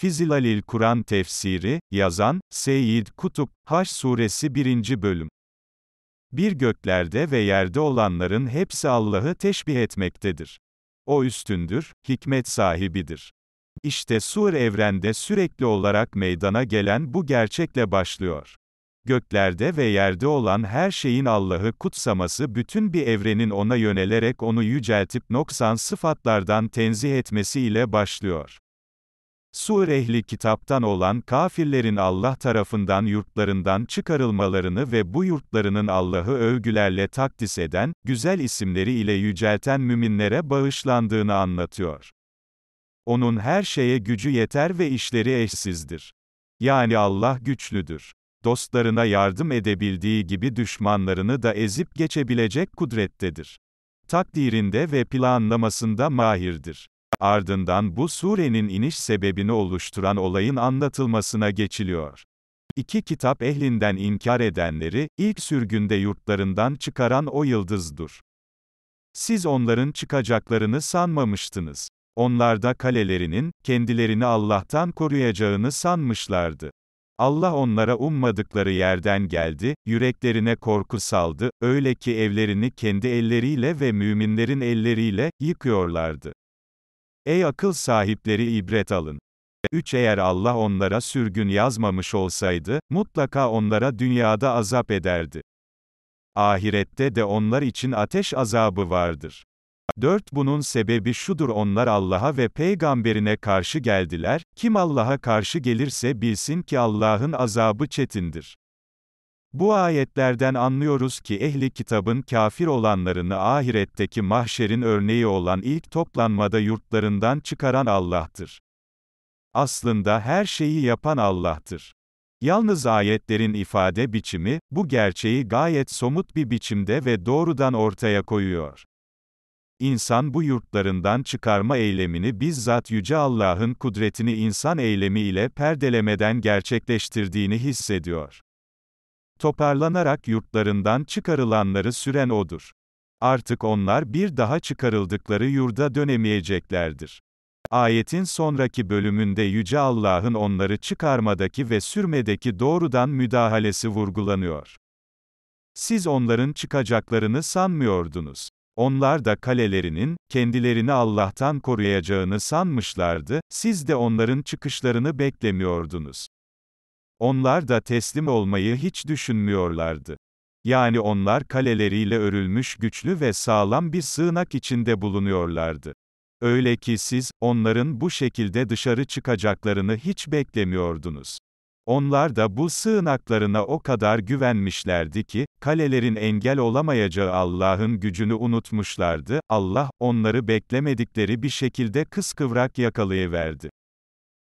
Fizilalil Kur'an tefsiri, yazan, Seyyid Kutup, Haş Suresi 1. Bölüm. Bir göklerde ve yerde olanların hepsi Allah'ı teşbih etmektedir. O üstündür, hikmet sahibidir. İşte sur evrende sürekli olarak meydana gelen bu gerçekle başlıyor. Göklerde ve yerde olan her şeyin Allah'ı kutsaması bütün bir evrenin ona yönelerek onu yüceltip noksan sıfatlardan tenzih etmesiyle başlıyor. Sur ehli kitaptan olan kafirlerin Allah tarafından yurtlarından çıkarılmalarını ve bu yurtlarının Allah'ı övgülerle takdis eden, güzel isimleri ile yücelten müminlere bağışlandığını anlatıyor. Onun her şeye gücü yeter ve işleri eşsizdir. Yani Allah güçlüdür. Dostlarına yardım edebildiği gibi düşmanlarını da ezip geçebilecek kudrettedir. Takdirinde ve planlamasında mahirdir. Ardından bu surenin iniş sebebini oluşturan olayın anlatılmasına geçiliyor. İki kitap ehlinden inkar edenleri, ilk sürgünde yurtlarından çıkaran o yıldızdır. Siz onların çıkacaklarını sanmamıştınız. Onlarda kalelerinin, kendilerini Allah'tan koruyacağını sanmışlardı. Allah onlara ummadıkları yerden geldi, yüreklerine korku saldı, öyle ki evlerini kendi elleriyle ve müminlerin elleriyle, yıkıyorlardı. Ey akıl sahipleri ibret alın. 3 Eğer Allah onlara sürgün yazmamış olsaydı, mutlaka onlara dünyada azap ederdi. Ahirette de onlar için ateş azabı vardır. 4 Bunun sebebi şudur onlar Allah'a ve peygamberine karşı geldiler, kim Allah'a karşı gelirse bilsin ki Allah'ın azabı çetindir. Bu ayetlerden anlıyoruz ki ehli kitabın kafir olanlarını ahiretteki mahşerin örneği olan ilk toplanmada yurtlarından çıkaran Allah'tır. Aslında her şeyi yapan Allah'tır. Yalnız ayetlerin ifade biçimi, bu gerçeği gayet somut bir biçimde ve doğrudan ortaya koyuyor. İnsan bu yurtlarından çıkarma eylemini bizzat Yüce Allah'ın kudretini insan eylemi ile perdelemeden gerçekleştirdiğini hissediyor. Toparlanarak yurtlarından çıkarılanları süren odur. Artık onlar bir daha çıkarıldıkları yurda dönemeyeceklerdir. Ayetin sonraki bölümünde Yüce Allah'ın onları çıkarmadaki ve sürmedeki doğrudan müdahalesi vurgulanıyor. Siz onların çıkacaklarını sanmıyordunuz. Onlar da kalelerinin, kendilerini Allah'tan koruyacağını sanmışlardı, siz de onların çıkışlarını beklemiyordunuz. Onlar da teslim olmayı hiç düşünmüyorlardı. Yani onlar kaleleriyle örülmüş güçlü ve sağlam bir sığınak içinde bulunuyorlardı. Öyle ki siz, onların bu şekilde dışarı çıkacaklarını hiç beklemiyordunuz. Onlar da bu sığınaklarına o kadar güvenmişlerdi ki, kalelerin engel olamayacağı Allah'ın gücünü unutmuşlardı, Allah, onları beklemedikleri bir şekilde kıskıvrak yakalayıverdi.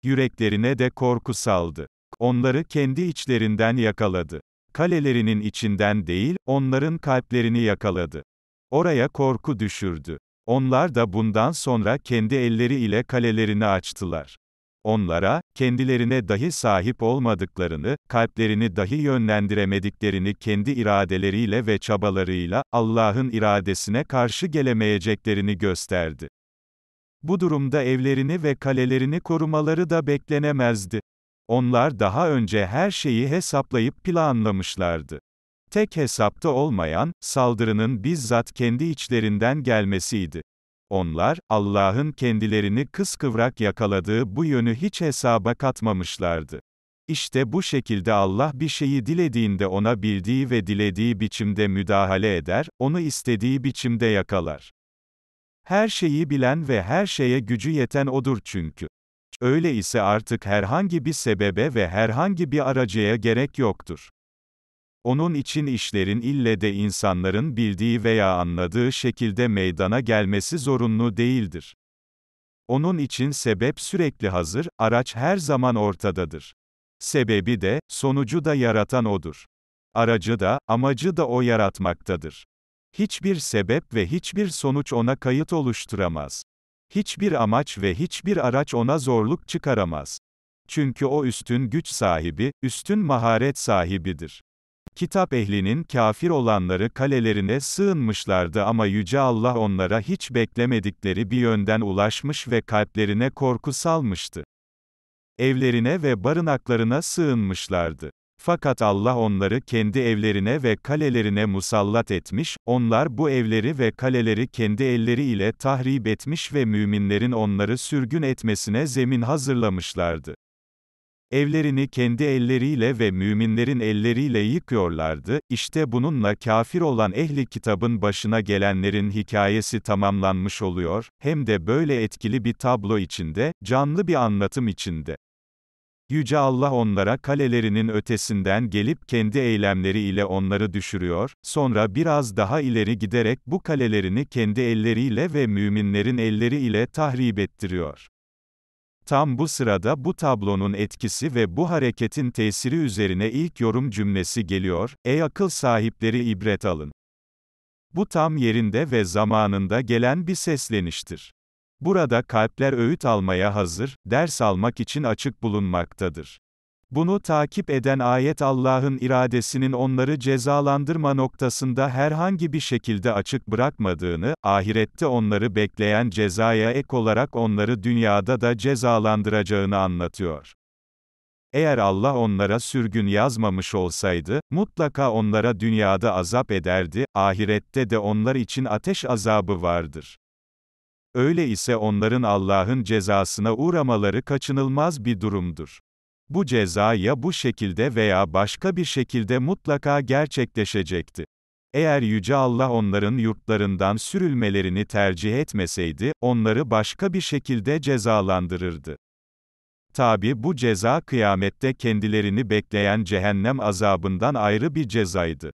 Yüreklerine de korku saldı onları kendi içlerinden yakaladı. Kalelerinin içinden değil, onların kalplerini yakaladı. Oraya korku düşürdü. Onlar da bundan sonra kendi elleri ile kalelerini açtılar. Onlara, kendilerine dahi sahip olmadıklarını, kalplerini dahi yönlendiremediklerini kendi iradeleriyle ve çabalarıyla, Allah'ın iradesine karşı gelemeyeceklerini gösterdi. Bu durumda evlerini ve kalelerini korumaları da beklenemezdi. Onlar daha önce her şeyi hesaplayıp planlamışlardı. Tek hesapta olmayan, saldırının bizzat kendi içlerinden gelmesiydi. Onlar, Allah'ın kendilerini kıskıvrak yakaladığı bu yönü hiç hesaba katmamışlardı. İşte bu şekilde Allah bir şeyi dilediğinde ona bildiği ve dilediği biçimde müdahale eder, onu istediği biçimde yakalar. Her şeyi bilen ve her şeye gücü yeten odur çünkü. Öyle ise artık herhangi bir sebebe ve herhangi bir aracıya gerek yoktur. Onun için işlerin ille de insanların bildiği veya anladığı şekilde meydana gelmesi zorunlu değildir. Onun için sebep sürekli hazır, araç her zaman ortadadır. Sebebi de, sonucu da yaratan odur. Aracı da, amacı da o yaratmaktadır. Hiçbir sebep ve hiçbir sonuç ona kayıt oluşturamaz. Hiçbir amaç ve hiçbir araç ona zorluk çıkaramaz. Çünkü o üstün güç sahibi, üstün maharet sahibidir. Kitap ehlinin kafir olanları kalelerine sığınmışlardı ama Yüce Allah onlara hiç beklemedikleri bir yönden ulaşmış ve kalplerine korku salmıştı. Evlerine ve barınaklarına sığınmışlardı. Fakat Allah onları kendi evlerine ve kalelerine musallat etmiş, onlar bu evleri ve kaleleri kendi elleriyle tahrip etmiş ve müminlerin onları sürgün etmesine zemin hazırlamışlardı. Evlerini kendi elleriyle ve müminlerin elleriyle yıkıyorlardı, işte bununla kafir olan ehli kitabın başına gelenlerin hikayesi tamamlanmış oluyor, hem de böyle etkili bir tablo içinde, canlı bir anlatım içinde. Yüce Allah onlara kalelerinin ötesinden gelip kendi eylemleri ile onları düşürüyor, sonra biraz daha ileri giderek bu kalelerini kendi elleriyle ve müminlerin elleri ile tahrip ettiriyor. Tam bu sırada bu tablonun etkisi ve bu hareketin tesiri üzerine ilk yorum cümlesi geliyor, ey akıl sahipleri ibret alın. Bu tam yerinde ve zamanında gelen bir sesleniştir. Burada kalpler öğüt almaya hazır, ders almak için açık bulunmaktadır. Bunu takip eden ayet Allah'ın iradesinin onları cezalandırma noktasında herhangi bir şekilde açık bırakmadığını, ahirette onları bekleyen cezaya ek olarak onları dünyada da cezalandıracağını anlatıyor. Eğer Allah onlara sürgün yazmamış olsaydı, mutlaka onlara dünyada azap ederdi, ahirette de onlar için ateş azabı vardır öyle ise onların Allah'ın cezasına uğramaları kaçınılmaz bir durumdur. Bu ceza ya bu şekilde veya başka bir şekilde mutlaka gerçekleşecekti. Eğer Yüce Allah onların yurtlarından sürülmelerini tercih etmeseydi, onları başka bir şekilde cezalandırırdı. Tabi bu ceza kıyamette kendilerini bekleyen cehennem azabından ayrı bir cezaydı.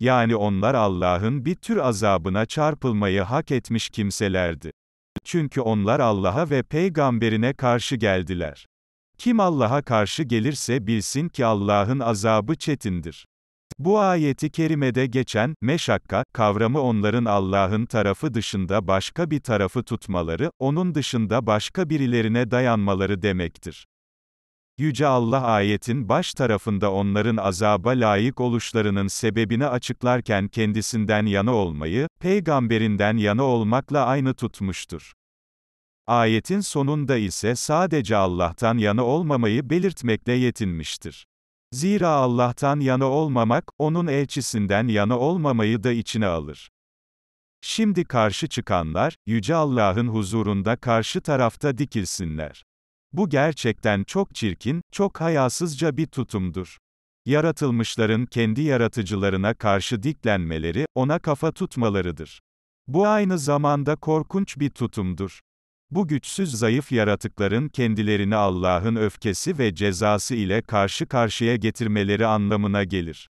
Yani onlar Allah'ın bir tür azabına çarpılmayı hak etmiş kimselerdi çünkü onlar Allah'a ve peygamberine karşı geldiler. Kim Allah'a karşı gelirse bilsin ki Allah'ın azabı çetindir. Bu ayeti kerimede geçen meşakka kavramı onların Allah'ın tarafı dışında başka bir tarafı tutmaları, onun dışında başka birilerine dayanmaları demektir. Yüce Allah ayetin baş tarafında onların azaba layık oluşlarının sebebini açıklarken kendisinden yana olmayı, peygamberinden yana olmakla aynı tutmuştur. Ayetin sonunda ise sadece Allah'tan yana olmamayı belirtmekle yetinmiştir. Zira Allah'tan yana olmamak, onun elçisinden yana olmamayı da içine alır. Şimdi karşı çıkanlar, Yüce Allah'ın huzurunda karşı tarafta dikilsinler. Bu gerçekten çok çirkin, çok hayasızca bir tutumdur. Yaratılmışların kendi yaratıcılarına karşı diklenmeleri, ona kafa tutmalarıdır. Bu aynı zamanda korkunç bir tutumdur. Bu güçsüz zayıf yaratıkların kendilerini Allah'ın öfkesi ve cezası ile karşı karşıya getirmeleri anlamına gelir.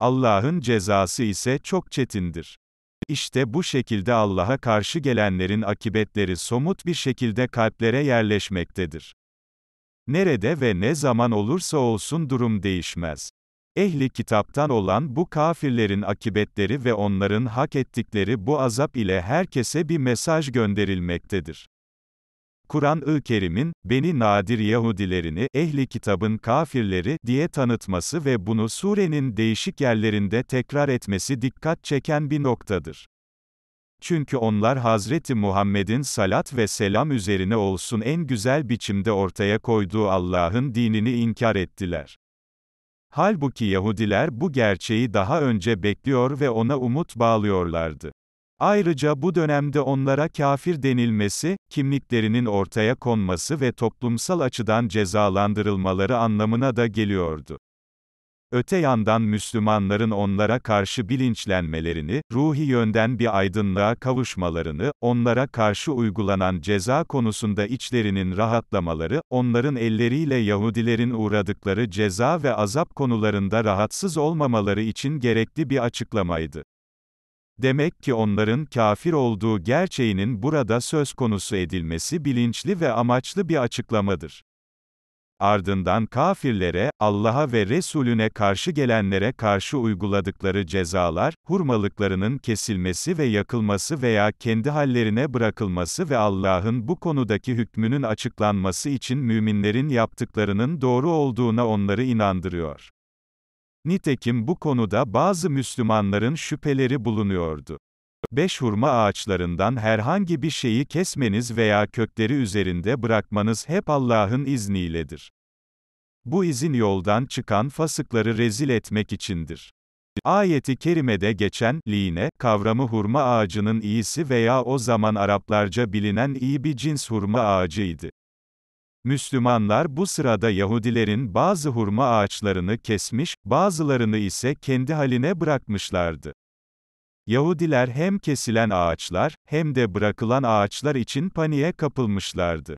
Allah'ın cezası ise çok çetindir. İşte bu şekilde Allah'a karşı gelenlerin akibetleri somut bir şekilde kalplere yerleşmektedir. Nerede ve ne zaman olursa olsun durum değişmez. Ehli kitaptan olan bu kafirlerin akibetleri ve onların hak ettikleri bu azap ile herkese bir mesaj gönderilmektedir. Kur'an-ı Kerim'in, Beni Nadir Yahudilerini, ehli kitabın kafirleri, diye tanıtması ve bunu surenin değişik yerlerinde tekrar etmesi dikkat çeken bir noktadır. Çünkü onlar Hazreti Muhammed'in salat ve selam üzerine olsun en güzel biçimde ortaya koyduğu Allah'ın dinini inkar ettiler. Halbuki Yahudiler bu gerçeği daha önce bekliyor ve ona umut bağlıyorlardı. Ayrıca bu dönemde onlara kafir denilmesi, kimliklerinin ortaya konması ve toplumsal açıdan cezalandırılmaları anlamına da geliyordu. Öte yandan Müslümanların onlara karşı bilinçlenmelerini, ruhi yönden bir aydınlığa kavuşmalarını, onlara karşı uygulanan ceza konusunda içlerinin rahatlamaları, onların elleriyle Yahudilerin uğradıkları ceza ve azap konularında rahatsız olmamaları için gerekli bir açıklamaydı. Demek ki onların kafir olduğu gerçeğinin burada söz konusu edilmesi bilinçli ve amaçlı bir açıklamadır. Ardından kafirlere, Allah'a ve Resulüne karşı gelenlere karşı uyguladıkları cezalar, hurmalıklarının kesilmesi ve yakılması veya kendi hallerine bırakılması ve Allah'ın bu konudaki hükmünün açıklanması için müminlerin yaptıklarının doğru olduğuna onları inandırıyor. Nitekim bu konuda bazı Müslümanların şüpheleri bulunuyordu. 5 hurma ağaçlarından herhangi bir şeyi kesmeniz veya kökleri üzerinde bırakmanız hep Allah'ın izniyledir. Bu izin yoldan çıkan fasıkları rezil etmek içindir. Ayeti kerimede geçen line kavramı hurma ağacının iyisi veya o zaman Araplarca bilinen iyi bir cins hurma ağacıydı. Müslümanlar bu sırada Yahudilerin bazı hurma ağaçlarını kesmiş, bazılarını ise kendi haline bırakmışlardı. Yahudiler hem kesilen ağaçlar, hem de bırakılan ağaçlar için paniğe kapılmışlardı.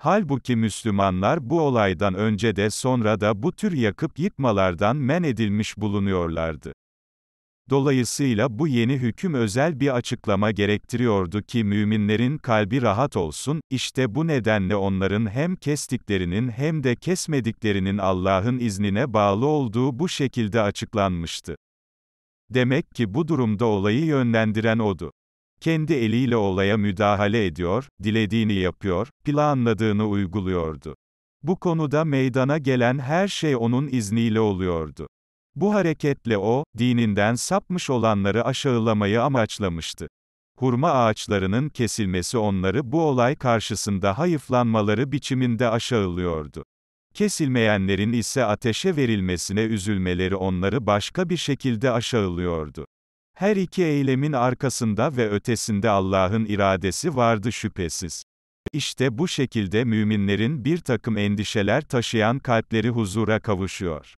Halbuki Müslümanlar bu olaydan önce de sonra da bu tür yakıp yıkmalardan men edilmiş bulunuyorlardı. Dolayısıyla bu yeni hüküm özel bir açıklama gerektiriyordu ki müminlerin kalbi rahat olsun, işte bu nedenle onların hem kestiklerinin hem de kesmediklerinin Allah'ın iznine bağlı olduğu bu şekilde açıklanmıştı. Demek ki bu durumda olayı yönlendiren odu. Kendi eliyle olaya müdahale ediyor, dilediğini yapıyor, planladığını uyguluyordu. Bu konuda meydana gelen her şey onun izniyle oluyordu. Bu hareketle o, dininden sapmış olanları aşağılamayı amaçlamıştı. Hurma ağaçlarının kesilmesi onları bu olay karşısında hayıflanmaları biçiminde aşağılıyordu. Kesilmeyenlerin ise ateşe verilmesine üzülmeleri onları başka bir şekilde aşağılıyordu. Her iki eylemin arkasında ve ötesinde Allah'ın iradesi vardı şüphesiz. İşte bu şekilde müminlerin bir takım endişeler taşıyan kalpleri huzura kavuşuyor.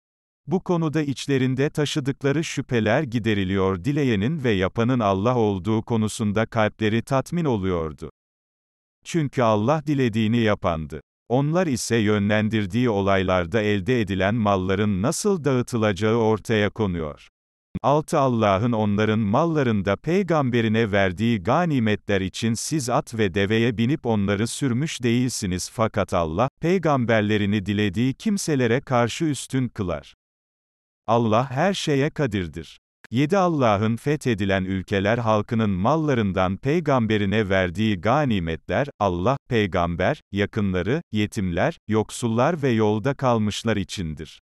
Bu konuda içlerinde taşıdıkları şüpheler gideriliyor dileyenin ve yapanın Allah olduğu konusunda kalpleri tatmin oluyordu. Çünkü Allah dilediğini yapandı. Onlar ise yönlendirdiği olaylarda elde edilen malların nasıl dağıtılacağı ortaya konuyor. 6 Allah'ın onların mallarında peygamberine verdiği ganimetler için siz at ve deveye binip onları sürmüş değilsiniz fakat Allah peygamberlerini dilediği kimselere karşı üstün kılar. Allah her şeye kadirdir. 7 Allah'ın fethedilen ülkeler halkının mallarından peygamberine verdiği ganimetler, Allah, peygamber, yakınları, yetimler, yoksullar ve yolda kalmışlar içindir.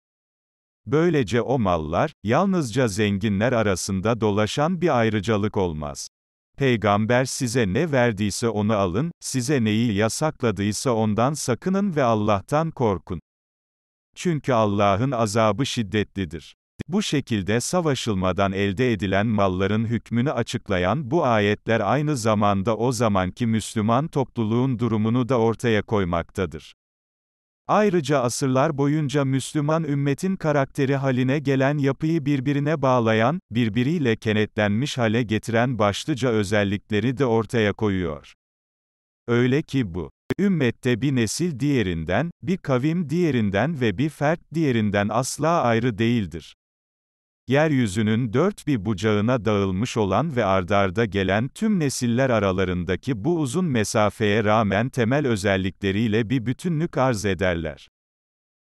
Böylece o mallar, yalnızca zenginler arasında dolaşan bir ayrıcalık olmaz. Peygamber size ne verdiyse onu alın, size neyi yasakladıysa ondan sakının ve Allah'tan korkun. Çünkü Allah'ın azabı şiddetlidir. Bu şekilde savaşılmadan elde edilen malların hükmünü açıklayan bu ayetler aynı zamanda o zamanki Müslüman topluluğun durumunu da ortaya koymaktadır. Ayrıca asırlar boyunca Müslüman ümmetin karakteri haline gelen yapıyı birbirine bağlayan, birbiriyle kenetlenmiş hale getiren başlıca özellikleri de ortaya koyuyor. Öyle ki bu ümmette bir nesil diğerinden, bir kavim diğerinden ve bir fert diğerinden asla ayrı değildir yeryüzünün dört bir bucağına dağılmış olan ve ardarda gelen tüm nesiller aralarındaki bu uzun mesafeye rağmen temel özellikleriyle bir bütünlük arz ederler.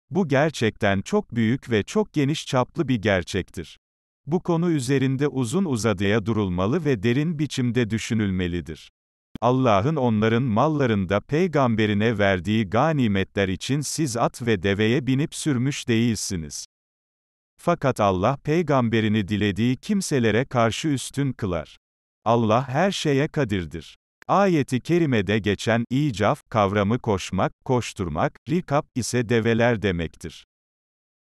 Bu gerçekten çok büyük ve çok geniş çaplı bir gerçektir. Bu konu üzerinde uzun uzadıya durulmalı ve derin biçimde düşünülmelidir. Allah'ın onların mallarında peygamberine verdiği ganimetler için siz at ve deveye binip sürmüş değilsiniz. Fakat Allah peygamberini dilediği kimselere karşı üstün kılar. Allah her şeye kadirdir. Ayeti kerimede geçen icaf kavramı koşmak, koşturmak, rikap ise develer demektir.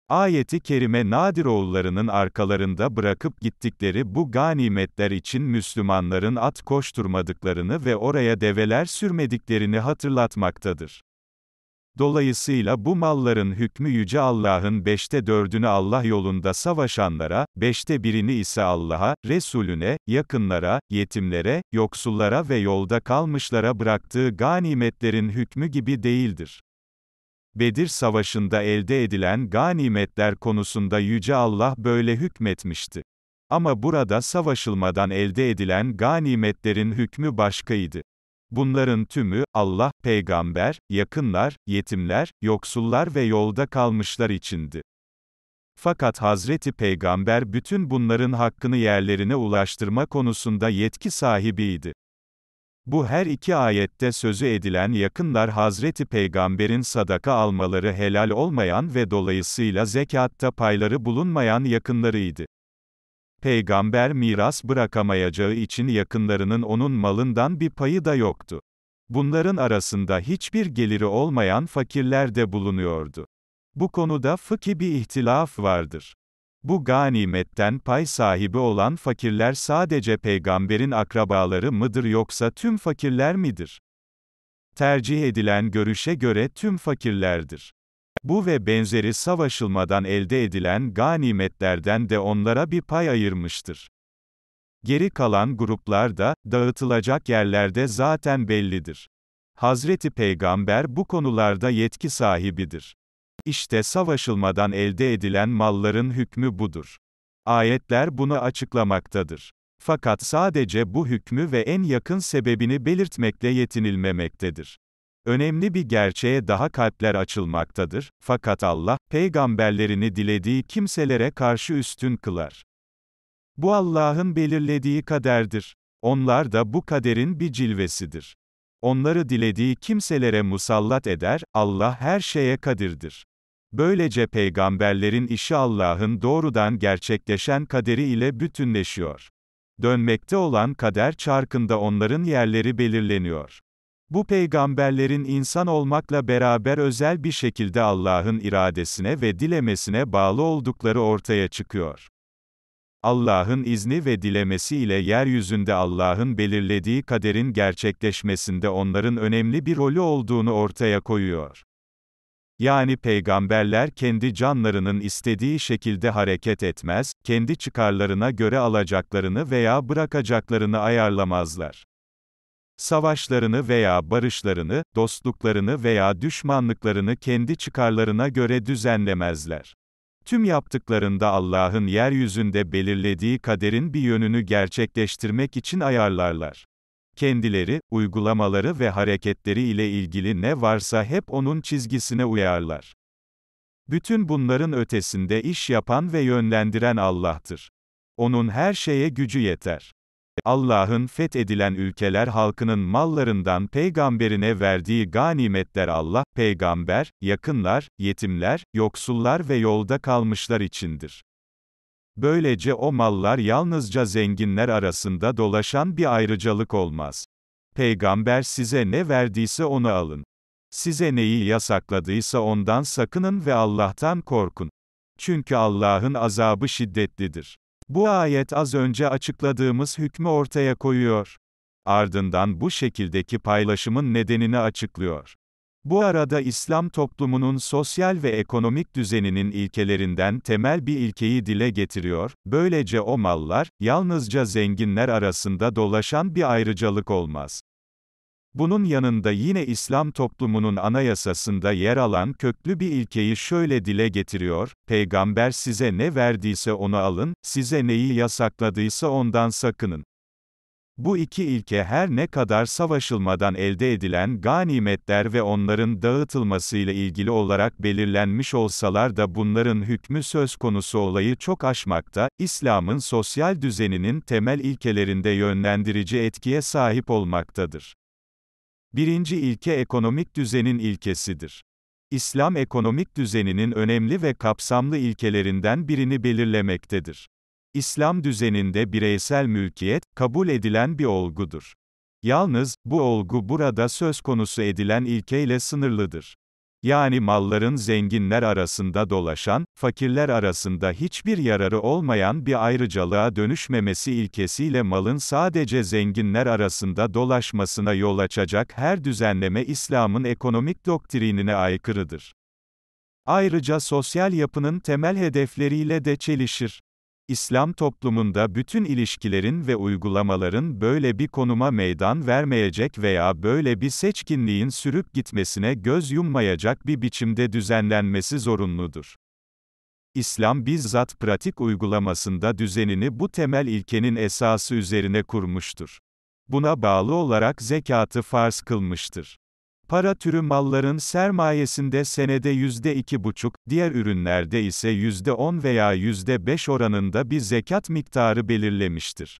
Ayeti kerime Nadiroğullarının arkalarında bırakıp gittikleri bu ganimetler için Müslümanların at koşturmadıklarını ve oraya develer sürmediklerini hatırlatmaktadır. Dolayısıyla bu malların hükmü Yüce Allah'ın beşte dördünü Allah yolunda savaşanlara, beşte birini ise Allah'a, Resulüne, yakınlara, yetimlere, yoksullara ve yolda kalmışlara bıraktığı ganimetlerin hükmü gibi değildir. Bedir Savaşı'nda elde edilen ganimetler konusunda Yüce Allah böyle hükmetmişti. Ama burada savaşılmadan elde edilen ganimetlerin hükmü başkaydı. Bunların tümü, Allah, peygamber, yakınlar, yetimler, yoksullar ve yolda kalmışlar içindi. Fakat Hazreti Peygamber bütün bunların hakkını yerlerine ulaştırma konusunda yetki sahibiydi. Bu her iki ayette sözü edilen yakınlar Hazreti Peygamber'in sadaka almaları helal olmayan ve dolayısıyla zekatta payları bulunmayan yakınlarıydı peygamber miras bırakamayacağı için yakınlarının onun malından bir payı da yoktu. Bunların arasında hiçbir geliri olmayan fakirler de bulunuyordu. Bu konuda fıkhi bir ihtilaf vardır. Bu ganimetten pay sahibi olan fakirler sadece peygamberin akrabaları mıdır yoksa tüm fakirler midir? Tercih edilen görüşe göre tüm fakirlerdir. Bu ve benzeri savaşılmadan elde edilen ganimetlerden de onlara bir pay ayırmıştır. Geri kalan gruplar da, dağıtılacak yerlerde zaten bellidir. Hazreti Peygamber bu konularda yetki sahibidir. İşte savaşılmadan elde edilen malların hükmü budur. Ayetler bunu açıklamaktadır. Fakat sadece bu hükmü ve en yakın sebebini belirtmekle yetinilmemektedir. Önemli bir gerçeğe daha kalpler açılmaktadır, fakat Allah, peygamberlerini dilediği kimselere karşı üstün kılar. Bu Allah'ın belirlediği kaderdir. Onlar da bu kaderin bir cilvesidir. Onları dilediği kimselere musallat eder, Allah her şeye kadirdir. Böylece peygamberlerin işi Allah'ın doğrudan gerçekleşen kaderi ile bütünleşiyor. Dönmekte olan kader çarkında onların yerleri belirleniyor. Bu peygamberlerin insan olmakla beraber özel bir şekilde Allah'ın iradesine ve dilemesine bağlı oldukları ortaya çıkıyor. Allah'ın izni ve dilemesi ile yeryüzünde Allah'ın belirlediği kaderin gerçekleşmesinde onların önemli bir rolü olduğunu ortaya koyuyor. Yani peygamberler kendi canlarının istediği şekilde hareket etmez, kendi çıkarlarına göre alacaklarını veya bırakacaklarını ayarlamazlar savaşlarını veya barışlarını, dostluklarını veya düşmanlıklarını kendi çıkarlarına göre düzenlemezler. Tüm yaptıklarında Allah'ın yeryüzünde belirlediği kaderin bir yönünü gerçekleştirmek için ayarlarlar. Kendileri, uygulamaları ve hareketleri ile ilgili ne varsa hep onun çizgisine uyarlar. Bütün bunların ötesinde iş yapan ve yönlendiren Allah'tır. Onun her şeye gücü yeter. Allah'ın fethedilen ülkeler halkının mallarından peygamberine verdiği ganimetler Allah, peygamber, yakınlar, yetimler, yoksullar ve yolda kalmışlar içindir. Böylece o mallar yalnızca zenginler arasında dolaşan bir ayrıcalık olmaz. Peygamber size ne verdiyse onu alın. Size neyi yasakladıysa ondan sakının ve Allah'tan korkun. Çünkü Allah'ın azabı şiddetlidir. Bu ayet az önce açıkladığımız hükmü ortaya koyuyor. Ardından bu şekildeki paylaşımın nedenini açıklıyor. Bu arada İslam toplumunun sosyal ve ekonomik düzeninin ilkelerinden temel bir ilkeyi dile getiriyor, böylece o mallar, yalnızca zenginler arasında dolaşan bir ayrıcalık olmaz. Bunun yanında yine İslam toplumunun anayasasında yer alan köklü bir ilkeyi şöyle dile getiriyor, Peygamber size ne verdiyse onu alın, size neyi yasakladıysa ondan sakının. Bu iki ilke her ne kadar savaşılmadan elde edilen ganimetler ve onların dağıtılmasıyla ilgili olarak belirlenmiş olsalar da bunların hükmü söz konusu olayı çok aşmakta, İslam'ın sosyal düzeninin temel ilkelerinde yönlendirici etkiye sahip olmaktadır. Birinci ilke ekonomik düzenin ilkesidir. İslam ekonomik düzeninin önemli ve kapsamlı ilkelerinden birini belirlemektedir. İslam düzeninde bireysel mülkiyet, kabul edilen bir olgudur. Yalnız, bu olgu burada söz konusu edilen ilkeyle sınırlıdır. Yani malların zenginler arasında dolaşan, fakirler arasında hiçbir yararı olmayan bir ayrıcalığa dönüşmemesi ilkesiyle malın sadece zenginler arasında dolaşmasına yol açacak her düzenleme İslam'ın ekonomik doktrinine aykırıdır. Ayrıca sosyal yapının temel hedefleriyle de çelişir. İslam toplumunda bütün ilişkilerin ve uygulamaların böyle bir konuma meydan vermeyecek veya böyle bir seçkinliğin sürüp gitmesine göz yummayacak bir biçimde düzenlenmesi zorunludur. İslam bizzat pratik uygulamasında düzenini bu temel ilkenin esası üzerine kurmuştur. Buna bağlı olarak zekatı farz kılmıştır. Para türü malların sermayesinde senede yüzde iki buçuk, diğer ürünlerde ise yüzde on veya yüzde beş oranında bir zekat miktarı belirlemiştir.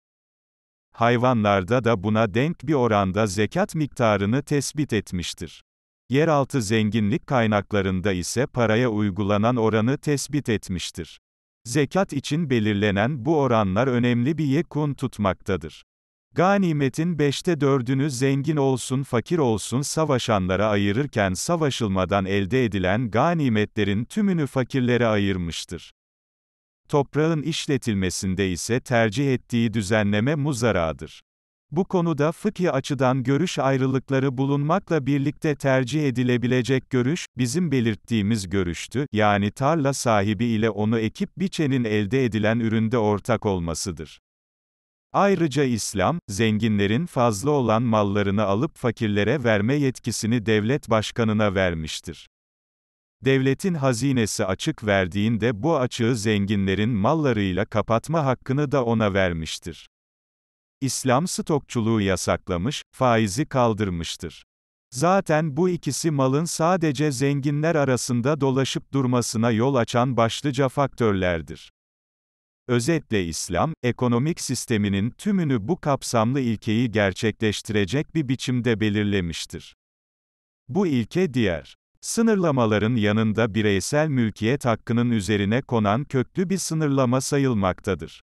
Hayvanlarda da buna denk bir oranda zekat miktarını tespit etmiştir. Yeraltı zenginlik kaynaklarında ise paraya uygulanan oranı tespit etmiştir. Zekat için belirlenen bu oranlar önemli bir yekun tutmaktadır. Ganimetin beşte dördünü zengin olsun fakir olsun savaşanlara ayırırken savaşılmadan elde edilen ganimetlerin tümünü fakirlere ayırmıştır. Toprağın işletilmesinde ise tercih ettiği düzenleme muzaradır. Bu konuda fıkhi açıdan görüş ayrılıkları bulunmakla birlikte tercih edilebilecek görüş, bizim belirttiğimiz görüştü, yani tarla sahibi ile onu ekip biçenin elde edilen üründe ortak olmasıdır. Ayrıca İslam, zenginlerin fazla olan mallarını alıp fakirlere verme yetkisini devlet başkanına vermiştir. Devletin hazinesi açık verdiğinde bu açığı zenginlerin mallarıyla kapatma hakkını da ona vermiştir. İslam stokçuluğu yasaklamış, faizi kaldırmıştır. Zaten bu ikisi malın sadece zenginler arasında dolaşıp durmasına yol açan başlıca faktörlerdir. Özetle İslam, ekonomik sisteminin tümünü bu kapsamlı ilkeyi gerçekleştirecek bir biçimde belirlemiştir. Bu ilke diğer sınırlamaların yanında bireysel mülkiyet hakkının üzerine konan köklü bir sınırlama sayılmaktadır.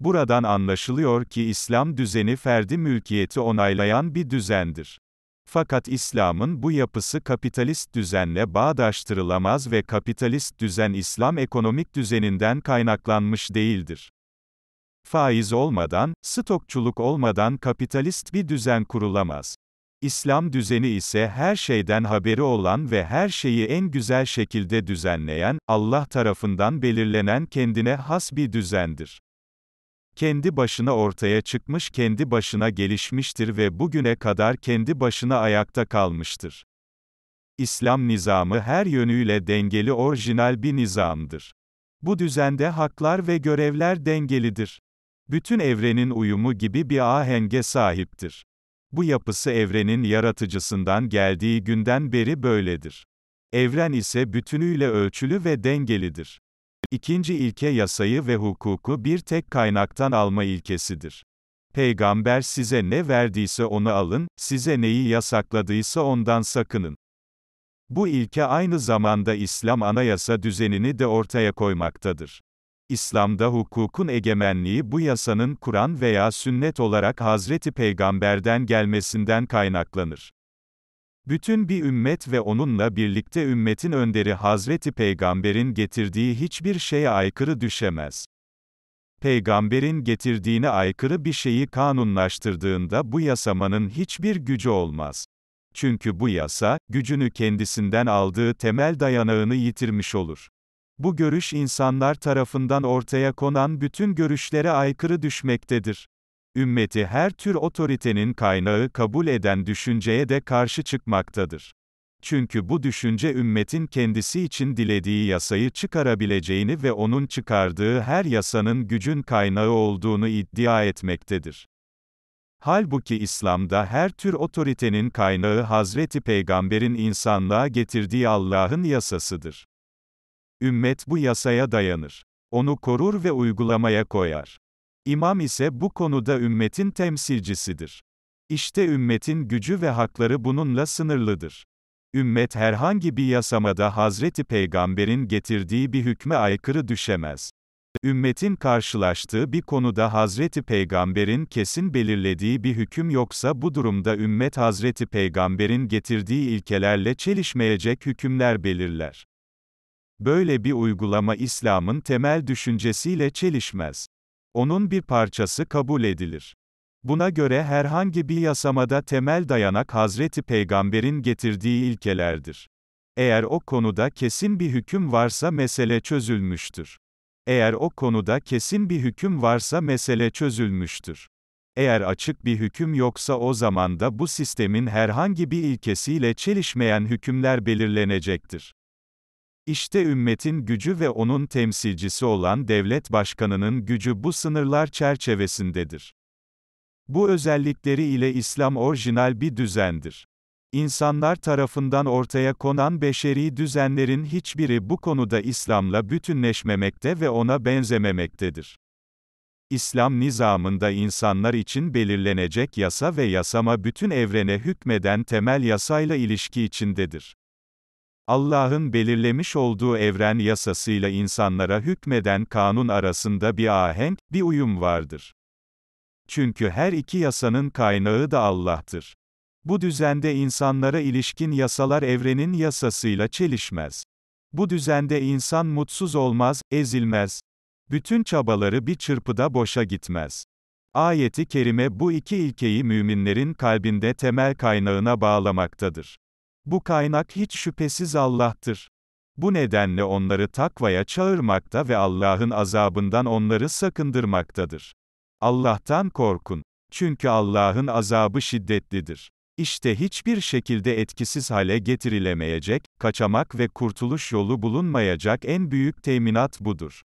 Buradan anlaşılıyor ki İslam düzeni ferdi mülkiyeti onaylayan bir düzendir. Fakat İslam'ın bu yapısı kapitalist düzenle bağdaştırılamaz ve kapitalist düzen İslam ekonomik düzeninden kaynaklanmış değildir. Faiz olmadan, stokçuluk olmadan kapitalist bir düzen kurulamaz. İslam düzeni ise her şeyden haberi olan ve her şeyi en güzel şekilde düzenleyen, Allah tarafından belirlenen kendine has bir düzendir kendi başına ortaya çıkmış, kendi başına gelişmiştir ve bugüne kadar kendi başına ayakta kalmıştır. İslam nizamı her yönüyle dengeli orijinal bir nizamdır. Bu düzende haklar ve görevler dengelidir. Bütün evrenin uyumu gibi bir ahenge sahiptir. Bu yapısı evrenin yaratıcısından geldiği günden beri böyledir. Evren ise bütünüyle ölçülü ve dengelidir. İkinci ilke yasayı ve hukuku bir tek kaynaktan alma ilkesidir. Peygamber size ne verdiyse onu alın, size neyi yasakladıysa ondan sakının. Bu ilke aynı zamanda İslam anayasa düzenini de ortaya koymaktadır. İslam'da hukukun egemenliği bu yasanın Kur'an veya sünnet olarak Hazreti Peygamber'den gelmesinden kaynaklanır. Bütün bir ümmet ve onunla birlikte ümmetin önderi Hazreti Peygamber'in getirdiği hiçbir şeye aykırı düşemez. Peygamber'in getirdiğine aykırı bir şeyi kanunlaştırdığında bu yasamanın hiçbir gücü olmaz. Çünkü bu yasa, gücünü kendisinden aldığı temel dayanağını yitirmiş olur. Bu görüş insanlar tarafından ortaya konan bütün görüşlere aykırı düşmektedir ümmeti her tür otoritenin kaynağı kabul eden düşünceye de karşı çıkmaktadır. Çünkü bu düşünce ümmetin kendisi için dilediği yasayı çıkarabileceğini ve onun çıkardığı her yasanın gücün kaynağı olduğunu iddia etmektedir. Halbuki İslam'da her tür otoritenin kaynağı Hazreti Peygamber'in insanlığa getirdiği Allah'ın yasasıdır. Ümmet bu yasaya dayanır. Onu korur ve uygulamaya koyar. İmam ise bu konuda ümmetin temsilcisidir. İşte ümmetin gücü ve hakları bununla sınırlıdır. Ümmet herhangi bir yasamada Hazreti Peygamber'in getirdiği bir hükme aykırı düşemez. Ümmetin karşılaştığı bir konuda Hazreti Peygamber'in kesin belirlediği bir hüküm yoksa bu durumda ümmet Hazreti Peygamber'in getirdiği ilkelerle çelişmeyecek hükümler belirler. Böyle bir uygulama İslam'ın temel düşüncesiyle çelişmez onun bir parçası kabul edilir. Buna göre herhangi bir yasamada temel dayanak Hazreti Peygamber'in getirdiği ilkelerdir. Eğer o konuda kesin bir hüküm varsa mesele çözülmüştür. Eğer o konuda kesin bir hüküm varsa mesele çözülmüştür. Eğer açık bir hüküm yoksa o zaman da bu sistemin herhangi bir ilkesiyle çelişmeyen hükümler belirlenecektir. İşte ümmetin gücü ve onun temsilcisi olan devlet başkanının gücü bu sınırlar çerçevesindedir. Bu özellikleri ile İslam orijinal bir düzendir. İnsanlar tarafından ortaya konan beşeri düzenlerin hiçbiri bu konuda İslam'la bütünleşmemekte ve ona benzememektedir. İslam nizamında insanlar için belirlenecek yasa ve yasama bütün evrene hükmeden temel yasayla ilişki içindedir. Allah'ın belirlemiş olduğu evren yasasıyla insanlara hükmeden kanun arasında bir ahenk, bir uyum vardır. Çünkü her iki yasanın kaynağı da Allah'tır. Bu düzende insanlara ilişkin yasalar evrenin yasasıyla çelişmez. Bu düzende insan mutsuz olmaz, ezilmez. Bütün çabaları bir çırpıda boşa gitmez. Ayeti kerime bu iki ilkeyi müminlerin kalbinde temel kaynağına bağlamaktadır. Bu kaynak hiç şüphesiz Allah'tır. Bu nedenle onları takvaya çağırmakta ve Allah'ın azabından onları sakındırmaktadır. Allah'tan korkun. Çünkü Allah'ın azabı şiddetlidir. İşte hiçbir şekilde etkisiz hale getirilemeyecek, kaçamak ve kurtuluş yolu bulunmayacak en büyük teminat budur.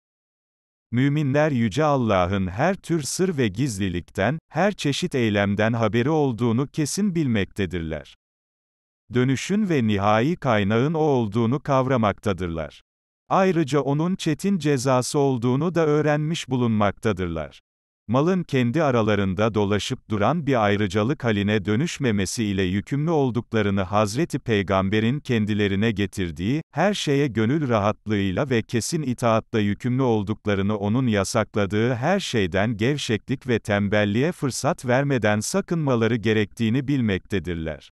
Müminler Yüce Allah'ın her tür sır ve gizlilikten, her çeşit eylemden haberi olduğunu kesin bilmektedirler dönüşün ve nihai kaynağın o olduğunu kavramaktadırlar. Ayrıca onun çetin cezası olduğunu da öğrenmiş bulunmaktadırlar. Malın kendi aralarında dolaşıp duran bir ayrıcalık haline dönüşmemesi ile yükümlü olduklarını Hazreti Peygamber'in kendilerine getirdiği, her şeye gönül rahatlığıyla ve kesin itaatla yükümlü olduklarını onun yasakladığı her şeyden gevşeklik ve tembelliğe fırsat vermeden sakınmaları gerektiğini bilmektedirler.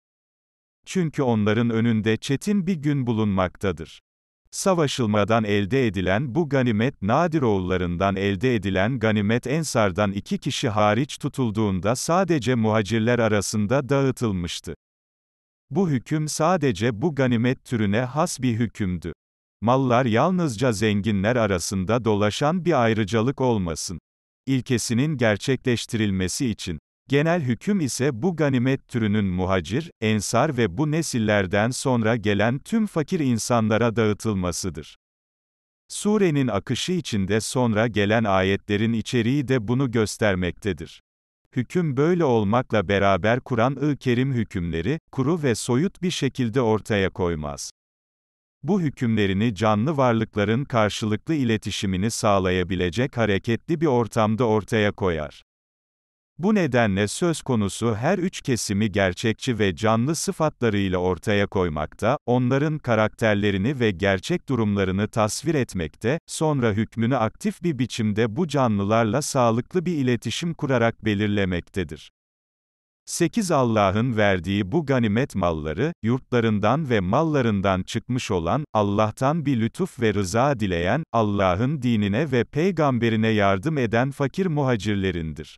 Çünkü onların önünde çetin bir gün bulunmaktadır. Savaşılmadan elde edilen bu ganimet Nadiroğullarından elde edilen ganimet Ensardan iki kişi hariç tutulduğunda sadece muhacirler arasında dağıtılmıştı. Bu hüküm sadece bu ganimet türüne has bir hükümdü. Mallar yalnızca zenginler arasında dolaşan bir ayrıcalık olmasın. İlkesinin gerçekleştirilmesi için, Genel hüküm ise bu ganimet türünün muhacir, ensar ve bu nesillerden sonra gelen tüm fakir insanlara dağıtılmasıdır. Surenin akışı içinde sonra gelen ayetlerin içeriği de bunu göstermektedir. Hüküm böyle olmakla beraber Kur'an-ı Kerim hükümleri, kuru ve soyut bir şekilde ortaya koymaz. Bu hükümlerini canlı varlıkların karşılıklı iletişimini sağlayabilecek hareketli bir ortamda ortaya koyar. Bu nedenle söz konusu her üç kesimi gerçekçi ve canlı sıfatlarıyla ortaya koymakta, onların karakterlerini ve gerçek durumlarını tasvir etmekte, sonra hükmünü aktif bir biçimde bu canlılarla sağlıklı bir iletişim kurarak belirlemektedir. 8 Allah'ın verdiği bu ganimet malları, yurtlarından ve mallarından çıkmış olan, Allah'tan bir lütuf ve rıza dileyen, Allah'ın dinine ve peygamberine yardım eden fakir muhacirlerindir.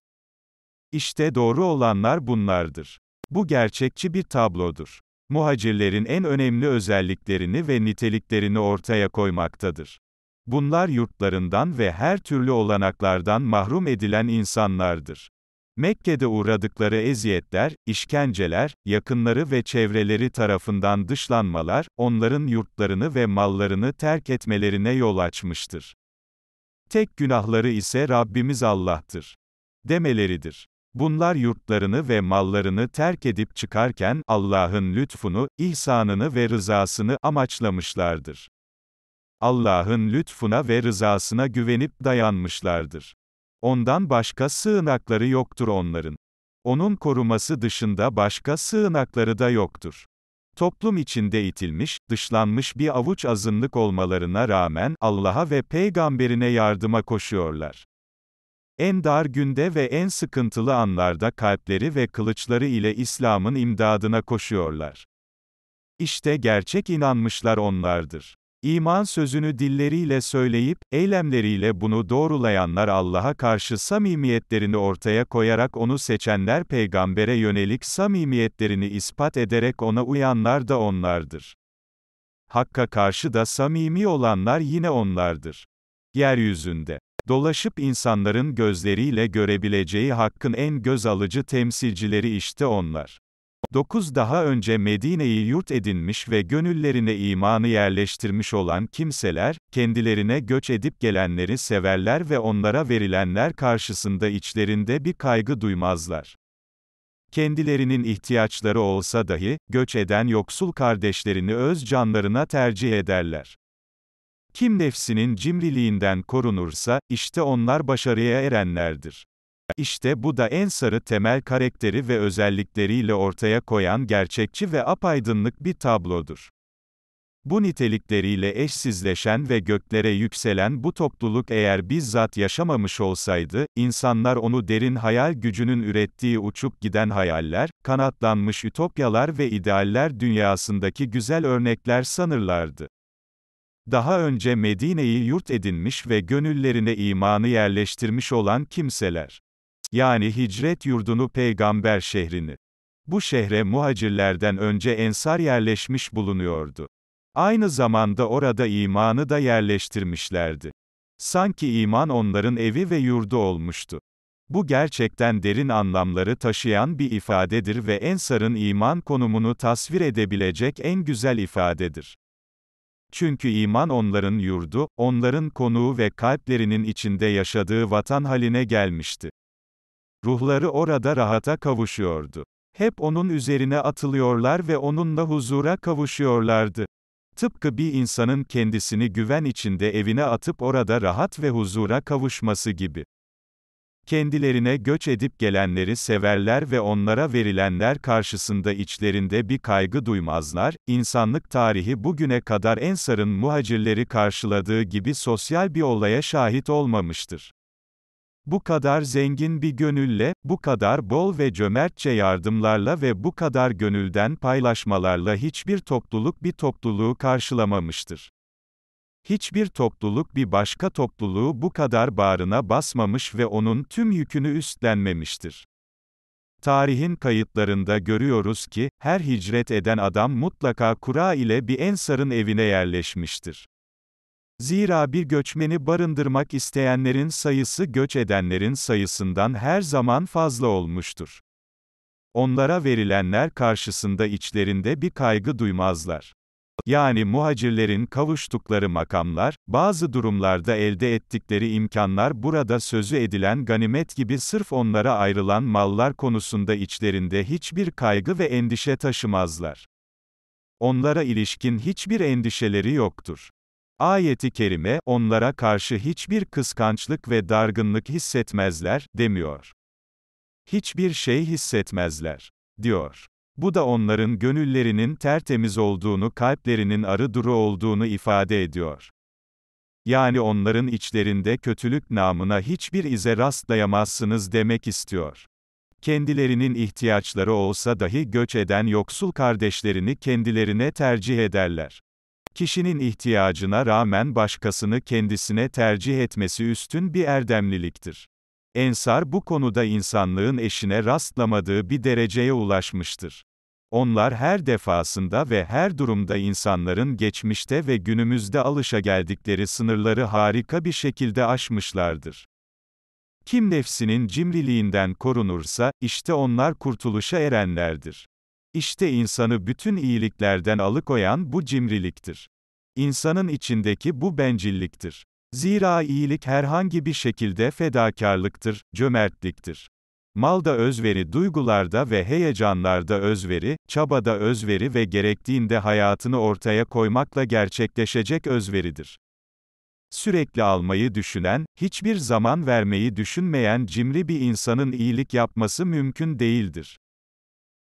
İşte doğru olanlar bunlardır. Bu gerçekçi bir tablodur. Muhacirlerin en önemli özelliklerini ve niteliklerini ortaya koymaktadır. Bunlar yurtlarından ve her türlü olanaklardan mahrum edilen insanlardır. Mekke'de uğradıkları eziyetler, işkenceler, yakınları ve çevreleri tarafından dışlanmalar, onların yurtlarını ve mallarını terk etmelerine yol açmıştır. Tek günahları ise Rabbimiz Allah'tır demeleridir. Bunlar yurtlarını ve mallarını terk edip çıkarken, Allah'ın lütfunu, ihsanını ve rızasını amaçlamışlardır. Allah'ın lütfuna ve rızasına güvenip dayanmışlardır. Ondan başka sığınakları yoktur onların. Onun koruması dışında başka sığınakları da yoktur. Toplum içinde itilmiş, dışlanmış bir avuç azınlık olmalarına rağmen Allah'a ve peygamberine yardıma koşuyorlar. En dar günde ve en sıkıntılı anlarda kalpleri ve kılıçları ile İslam'ın imdadına koşuyorlar. İşte gerçek inanmışlar onlardır. İman sözünü dilleriyle söyleyip, eylemleriyle bunu doğrulayanlar Allah'a karşı samimiyetlerini ortaya koyarak onu seçenler peygambere yönelik samimiyetlerini ispat ederek ona uyanlar da onlardır. Hakka karşı da samimi olanlar yine onlardır. Yeryüzünde Dolaşıp insanların gözleriyle görebileceği hakkın en göz alıcı temsilcileri işte onlar. 9 Daha önce Medine'yi yurt edinmiş ve gönüllerine imanı yerleştirmiş olan kimseler, kendilerine göç edip gelenleri severler ve onlara verilenler karşısında içlerinde bir kaygı duymazlar. Kendilerinin ihtiyaçları olsa dahi, göç eden yoksul kardeşlerini öz canlarına tercih ederler. Kim nefsinin cimriliğinden korunursa, işte onlar başarıya erenlerdir. İşte bu da Ensar'ı temel karakteri ve özellikleriyle ortaya koyan gerçekçi ve apaydınlık bir tablodur. Bu nitelikleriyle eşsizleşen ve göklere yükselen bu topluluk eğer bizzat yaşamamış olsaydı, insanlar onu derin hayal gücünün ürettiği uçup giden hayaller, kanatlanmış ütopyalar ve idealler dünyasındaki güzel örnekler sanırlardı. Daha önce Medine'yi yurt edinmiş ve gönüllerine imanı yerleştirmiş olan kimseler. Yani hicret yurdunu peygamber şehrini. Bu şehre muhacirlerden önce ensar yerleşmiş bulunuyordu. Aynı zamanda orada imanı da yerleştirmişlerdi. Sanki iman onların evi ve yurdu olmuştu. Bu gerçekten derin anlamları taşıyan bir ifadedir ve Ensar'ın iman konumunu tasvir edebilecek en güzel ifadedir. Çünkü iman onların yurdu, onların konuğu ve kalplerinin içinde yaşadığı vatan haline gelmişti. Ruhları orada rahata kavuşuyordu. Hep onun üzerine atılıyorlar ve onunla huzura kavuşuyorlardı. Tıpkı bir insanın kendisini güven içinde evine atıp orada rahat ve huzura kavuşması gibi. Kendilerine göç edip gelenleri severler ve onlara verilenler karşısında içlerinde bir kaygı duymazlar. İnsanlık tarihi bugüne kadar Ensar'ın muhacirleri karşıladığı gibi sosyal bir olaya şahit olmamıştır. Bu kadar zengin bir gönülle, bu kadar bol ve cömertçe yardımlarla ve bu kadar gönülden paylaşmalarla hiçbir topluluk bir topluluğu karşılamamıştır. Hiçbir topluluk bir başka topluluğu bu kadar bağrına basmamış ve onun tüm yükünü üstlenmemiştir. Tarihin kayıtlarında görüyoruz ki, her hicret eden adam mutlaka kura ile bir ensarın evine yerleşmiştir. Zira bir göçmeni barındırmak isteyenlerin sayısı göç edenlerin sayısından her zaman fazla olmuştur. Onlara verilenler karşısında içlerinde bir kaygı duymazlar yani muhacirlerin kavuştukları makamlar, bazı durumlarda elde ettikleri imkanlar burada sözü edilen ganimet gibi sırf onlara ayrılan mallar konusunda içlerinde hiçbir kaygı ve endişe taşımazlar. Onlara ilişkin hiçbir endişeleri yoktur. Ayeti kerime, onlara karşı hiçbir kıskançlık ve dargınlık hissetmezler, demiyor. Hiçbir şey hissetmezler, diyor. Bu da onların gönüllerinin tertemiz olduğunu, kalplerinin arı duru olduğunu ifade ediyor. Yani onların içlerinde kötülük namına hiçbir ize rastlayamazsınız demek istiyor. Kendilerinin ihtiyaçları olsa dahi göç eden yoksul kardeşlerini kendilerine tercih ederler. Kişinin ihtiyacına rağmen başkasını kendisine tercih etmesi üstün bir erdemliliktir. Ensar bu konuda insanlığın eşine rastlamadığı bir dereceye ulaşmıştır. Onlar her defasında ve her durumda insanların geçmişte ve günümüzde geldikleri sınırları harika bir şekilde aşmışlardır. Kim nefsinin cimriliğinden korunursa, işte onlar kurtuluşa erenlerdir. İşte insanı bütün iyiliklerden alıkoyan bu cimriliktir. İnsanın içindeki bu bencilliktir. Zira iyilik herhangi bir şekilde fedakarlıktır, cömertliktir. Malda özveri duygularda ve heyecanlarda özveri, çabada özveri ve gerektiğinde hayatını ortaya koymakla gerçekleşecek özveridir. Sürekli almayı düşünen, hiçbir zaman vermeyi düşünmeyen cimri bir insanın iyilik yapması mümkün değildir.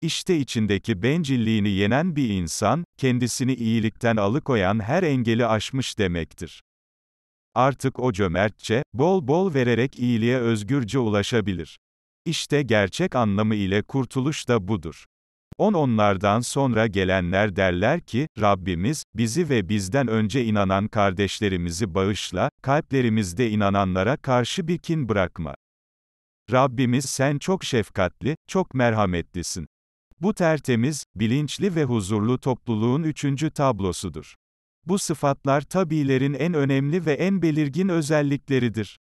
İşte içindeki bencilliğini yenen bir insan, kendisini iyilikten alıkoyan her engeli aşmış demektir. Artık o cömertçe, bol bol vererek iyiliğe özgürce ulaşabilir. İşte gerçek anlamı ile kurtuluş da budur. On onlardan sonra gelenler derler ki, Rabbimiz, bizi ve bizden önce inanan kardeşlerimizi bağışla, kalplerimizde inananlara karşı bir kin bırakma. Rabbimiz sen çok şefkatli, çok merhametlisin. Bu tertemiz, bilinçli ve huzurlu topluluğun üçüncü tablosudur. Bu sıfatlar tabilerin en önemli ve en belirgin özellikleridir.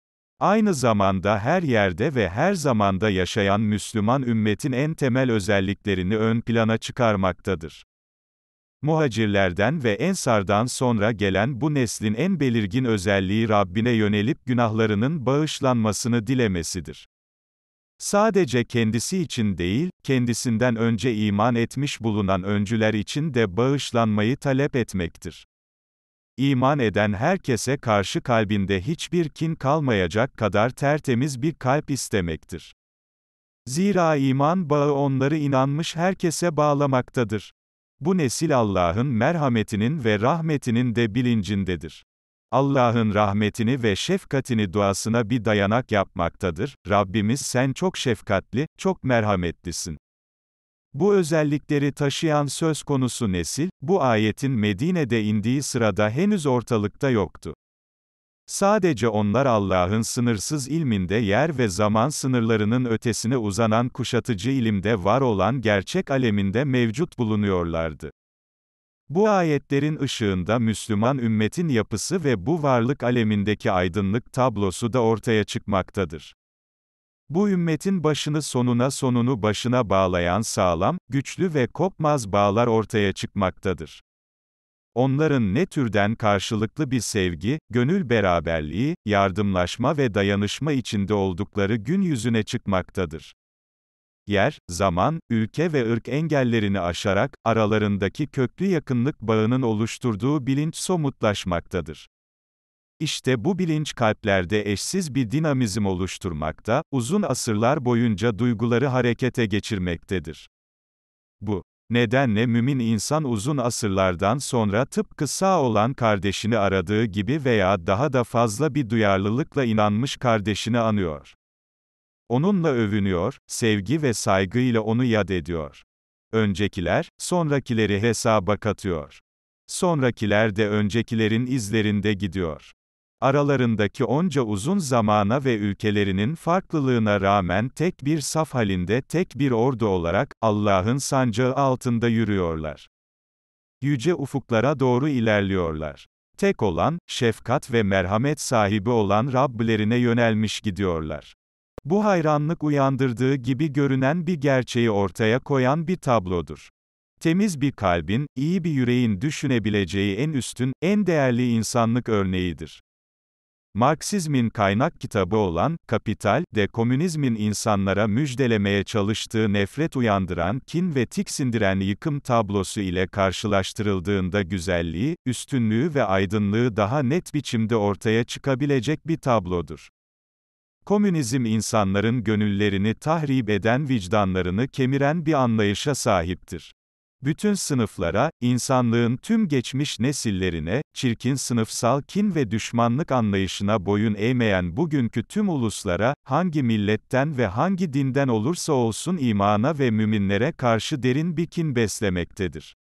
Aynı zamanda her yerde ve her zamanda yaşayan Müslüman ümmetin en temel özelliklerini ön plana çıkarmaktadır. Muhacirlerden ve Ensar'dan sonra gelen bu neslin en belirgin özelliği Rabbine yönelip günahlarının bağışlanmasını dilemesidir. Sadece kendisi için değil, kendisinden önce iman etmiş bulunan öncüler için de bağışlanmayı talep etmektir. İman eden herkese karşı kalbinde hiçbir kin kalmayacak kadar tertemiz bir kalp istemektir. Zira iman bağı onları inanmış herkese bağlamaktadır. Bu nesil Allah'ın merhametinin ve rahmetinin de bilincindedir. Allah'ın rahmetini ve şefkatini duasına bir dayanak yapmaktadır. Rabbimiz sen çok şefkatli, çok merhametlisin. Bu özellikleri taşıyan söz konusu nesil, bu ayetin Medine'de indiği sırada henüz ortalıkta yoktu. Sadece onlar Allah'ın sınırsız ilminde yer ve zaman sınırlarının ötesine uzanan kuşatıcı ilimde var olan gerçek aleminde mevcut bulunuyorlardı. Bu ayetlerin ışığında Müslüman ümmetin yapısı ve bu varlık alemindeki aydınlık tablosu da ortaya çıkmaktadır. Bu ümmetin başını sonuna sonunu başına bağlayan sağlam, güçlü ve kopmaz bağlar ortaya çıkmaktadır. Onların ne türden karşılıklı bir sevgi, gönül beraberliği, yardımlaşma ve dayanışma içinde oldukları gün yüzüne çıkmaktadır. Yer, zaman, ülke ve ırk engellerini aşarak, aralarındaki köklü yakınlık bağının oluşturduğu bilinç somutlaşmaktadır. İşte bu bilinç kalplerde eşsiz bir dinamizm oluşturmakta, uzun asırlar boyunca duyguları harekete geçirmektedir. Bu nedenle mümin insan uzun asırlardan sonra tıpkı sağ olan kardeşini aradığı gibi veya daha da fazla bir duyarlılıkla inanmış kardeşini anıyor. Onunla övünüyor, sevgi ve saygıyla onu yad ediyor. Öncekiler, sonrakileri hesaba katıyor. Sonrakiler de öncekilerin izlerinde gidiyor aralarındaki onca uzun zamana ve ülkelerinin farklılığına rağmen tek bir saf halinde tek bir ordu olarak, Allah'ın sancağı altında yürüyorlar. Yüce ufuklara doğru ilerliyorlar. Tek olan, şefkat ve merhamet sahibi olan Rabblerine yönelmiş gidiyorlar. Bu hayranlık uyandırdığı gibi görünen bir gerçeği ortaya koyan bir tablodur. Temiz bir kalbin, iyi bir yüreğin düşünebileceği en üstün, en değerli insanlık örneğidir. Marksizmin kaynak kitabı olan, Kapital, de komünizmin insanlara müjdelemeye çalıştığı nefret uyandıran, kin ve tiksindiren yıkım tablosu ile karşılaştırıldığında güzelliği, üstünlüğü ve aydınlığı daha net biçimde ortaya çıkabilecek bir tablodur. Komünizm insanların gönüllerini tahrip eden vicdanlarını kemiren bir anlayışa sahiptir bütün sınıflara, insanlığın tüm geçmiş nesillerine, çirkin sınıfsal kin ve düşmanlık anlayışına boyun eğmeyen bugünkü tüm uluslara, hangi milletten ve hangi dinden olursa olsun imana ve müminlere karşı derin bir kin beslemektedir.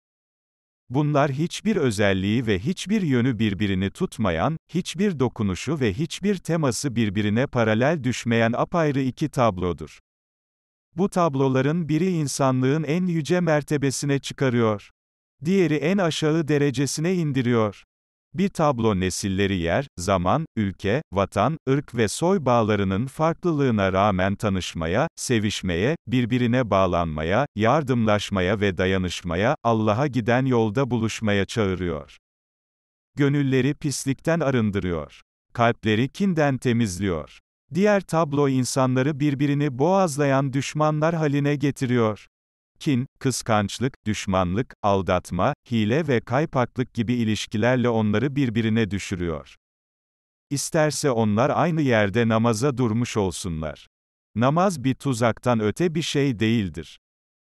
Bunlar hiçbir özelliği ve hiçbir yönü birbirini tutmayan, hiçbir dokunuşu ve hiçbir teması birbirine paralel düşmeyen apayrı iki tablodur. Bu tabloların biri insanlığın en yüce mertebesine çıkarıyor. Diğeri en aşağı derecesine indiriyor. Bir tablo nesilleri yer, zaman, ülke, vatan, ırk ve soy bağlarının farklılığına rağmen tanışmaya, sevişmeye, birbirine bağlanmaya, yardımlaşmaya ve dayanışmaya, Allah'a giden yolda buluşmaya çağırıyor. Gönülleri pislikten arındırıyor. Kalpleri kinden temizliyor. Diğer tablo insanları birbirini boğazlayan düşmanlar haline getiriyor. Kin, kıskançlık, düşmanlık, aldatma, hile ve kaypaklık gibi ilişkilerle onları birbirine düşürüyor. İsterse onlar aynı yerde namaza durmuş olsunlar. Namaz bir tuzaktan öte bir şey değildir.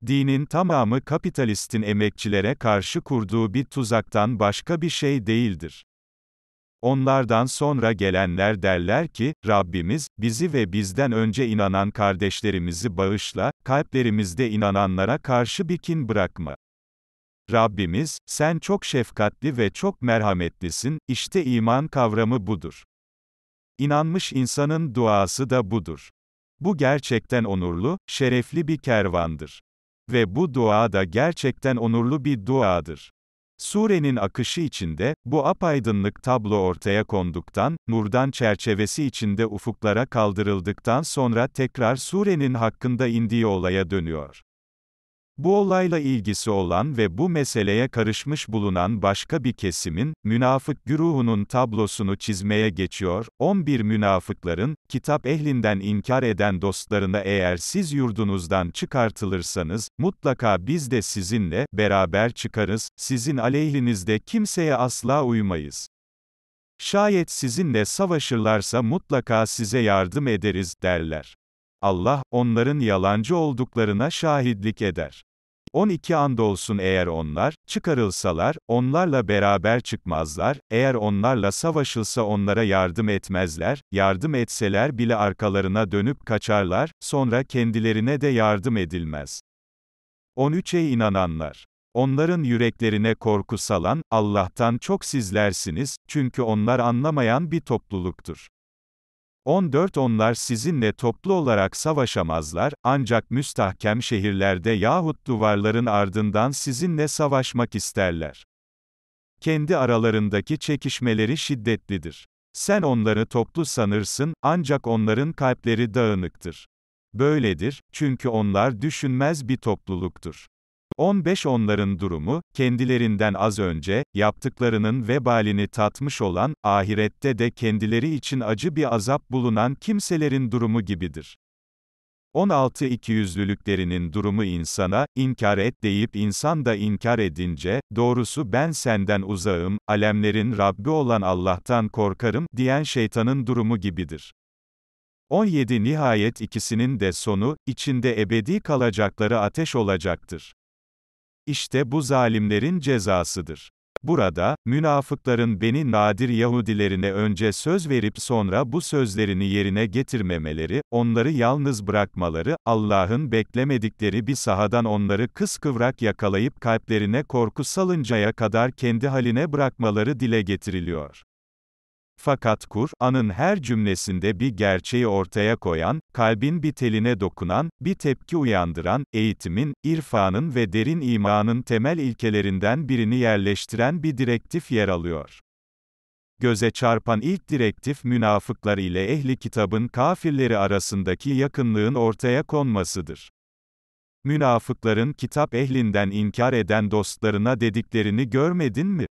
Dinin tamamı kapitalistin emekçilere karşı kurduğu bir tuzaktan başka bir şey değildir. Onlardan sonra gelenler derler ki, Rabbimiz, bizi ve bizden önce inanan kardeşlerimizi bağışla, kalplerimizde inananlara karşı bir kin bırakma. Rabbimiz, sen çok şefkatli ve çok merhametlisin, işte iman kavramı budur. İnanmış insanın duası da budur. Bu gerçekten onurlu, şerefli bir kervandır. Ve bu dua da gerçekten onurlu bir duadır. Surenin akışı içinde, bu apaydınlık tablo ortaya konduktan, murdan çerçevesi içinde ufuklara kaldırıldıktan sonra tekrar surenin hakkında indiği olaya dönüyor. Bu olayla ilgisi olan ve bu meseleye karışmış bulunan başka bir kesimin, münafık güruhunun tablosunu çizmeye geçiyor, 11 münafıkların, kitap ehlinden inkar eden dostlarına eğer siz yurdunuzdan çıkartılırsanız, mutlaka biz de sizinle, beraber çıkarız, sizin aleyhinizde kimseye asla uymayız. Şayet sizinle savaşırlarsa mutlaka size yardım ederiz, derler. Allah, onların yalancı olduklarına şahitlik eder. 12 andolsun eğer onlar, çıkarılsalar, onlarla beraber çıkmazlar, eğer onlarla savaşılsa onlara yardım etmezler, yardım etseler bile arkalarına dönüp kaçarlar, sonra kendilerine de yardım edilmez. 13'e inananlar. Onların yüreklerine korku salan, Allah'tan çok sizlersiniz, çünkü onlar anlamayan bir topluluktur. 14 Onlar sizinle toplu olarak savaşamazlar, ancak müstahkem şehirlerde yahut duvarların ardından sizinle savaşmak isterler. Kendi aralarındaki çekişmeleri şiddetlidir. Sen onları toplu sanırsın, ancak onların kalpleri dağınıktır. Böyledir, çünkü onlar düşünmez bir topluluktur. 15 onların durumu, kendilerinden az önce, yaptıklarının vebalini tatmış olan, ahirette de kendileri için acı bir azap bulunan kimselerin durumu gibidir. 16 ikiyüzlülüklerinin durumu insana, inkar et deyip insan da inkar edince, doğrusu ben senden uzağım, alemlerin Rabbi olan Allah'tan korkarım, diyen şeytanın durumu gibidir. 17 Nihayet ikisinin de sonu, içinde ebedi kalacakları ateş olacaktır. İşte bu zalimlerin cezasıdır. Burada, münafıkların beni nadir Yahudilerine önce söz verip sonra bu sözlerini yerine getirmemeleri, onları yalnız bırakmaları, Allah'ın beklemedikleri bir sahadan onları kıskıvrak yakalayıp kalplerine korku salıncaya kadar kendi haline bırakmaları dile getiriliyor. Fakat Kur'an'ın her cümlesinde bir gerçeği ortaya koyan, kalbin bir teline dokunan, bir tepki uyandıran, eğitimin, irfanın ve derin imanın temel ilkelerinden birini yerleştiren bir direktif yer alıyor. Göze çarpan ilk direktif münafıklar ile ehli kitabın kafirleri arasındaki yakınlığın ortaya konmasıdır. Münafıkların kitap ehlinden inkar eden dostlarına dediklerini görmedin mi?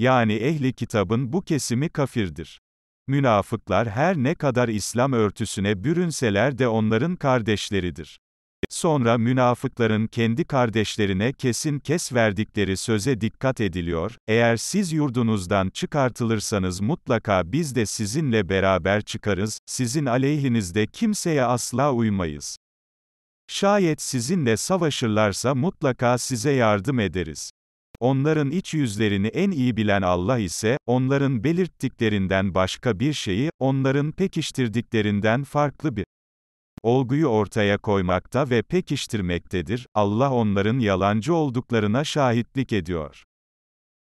Yani ehli kitabın bu kesimi kafirdir. Münafıklar her ne kadar İslam örtüsüne bürünseler de onların kardeşleridir. Sonra münafıkların kendi kardeşlerine kesin kes verdikleri söze dikkat ediliyor, eğer siz yurdunuzdan çıkartılırsanız mutlaka biz de sizinle beraber çıkarız, sizin aleyhinizde kimseye asla uymayız. Şayet sizinle savaşırlarsa mutlaka size yardım ederiz. Onların iç yüzlerini en iyi bilen Allah ise, onların belirttiklerinden başka bir şeyi, onların pekiştirdiklerinden farklı bir olguyu ortaya koymakta ve pekiştirmektedir, Allah onların yalancı olduklarına şahitlik ediyor.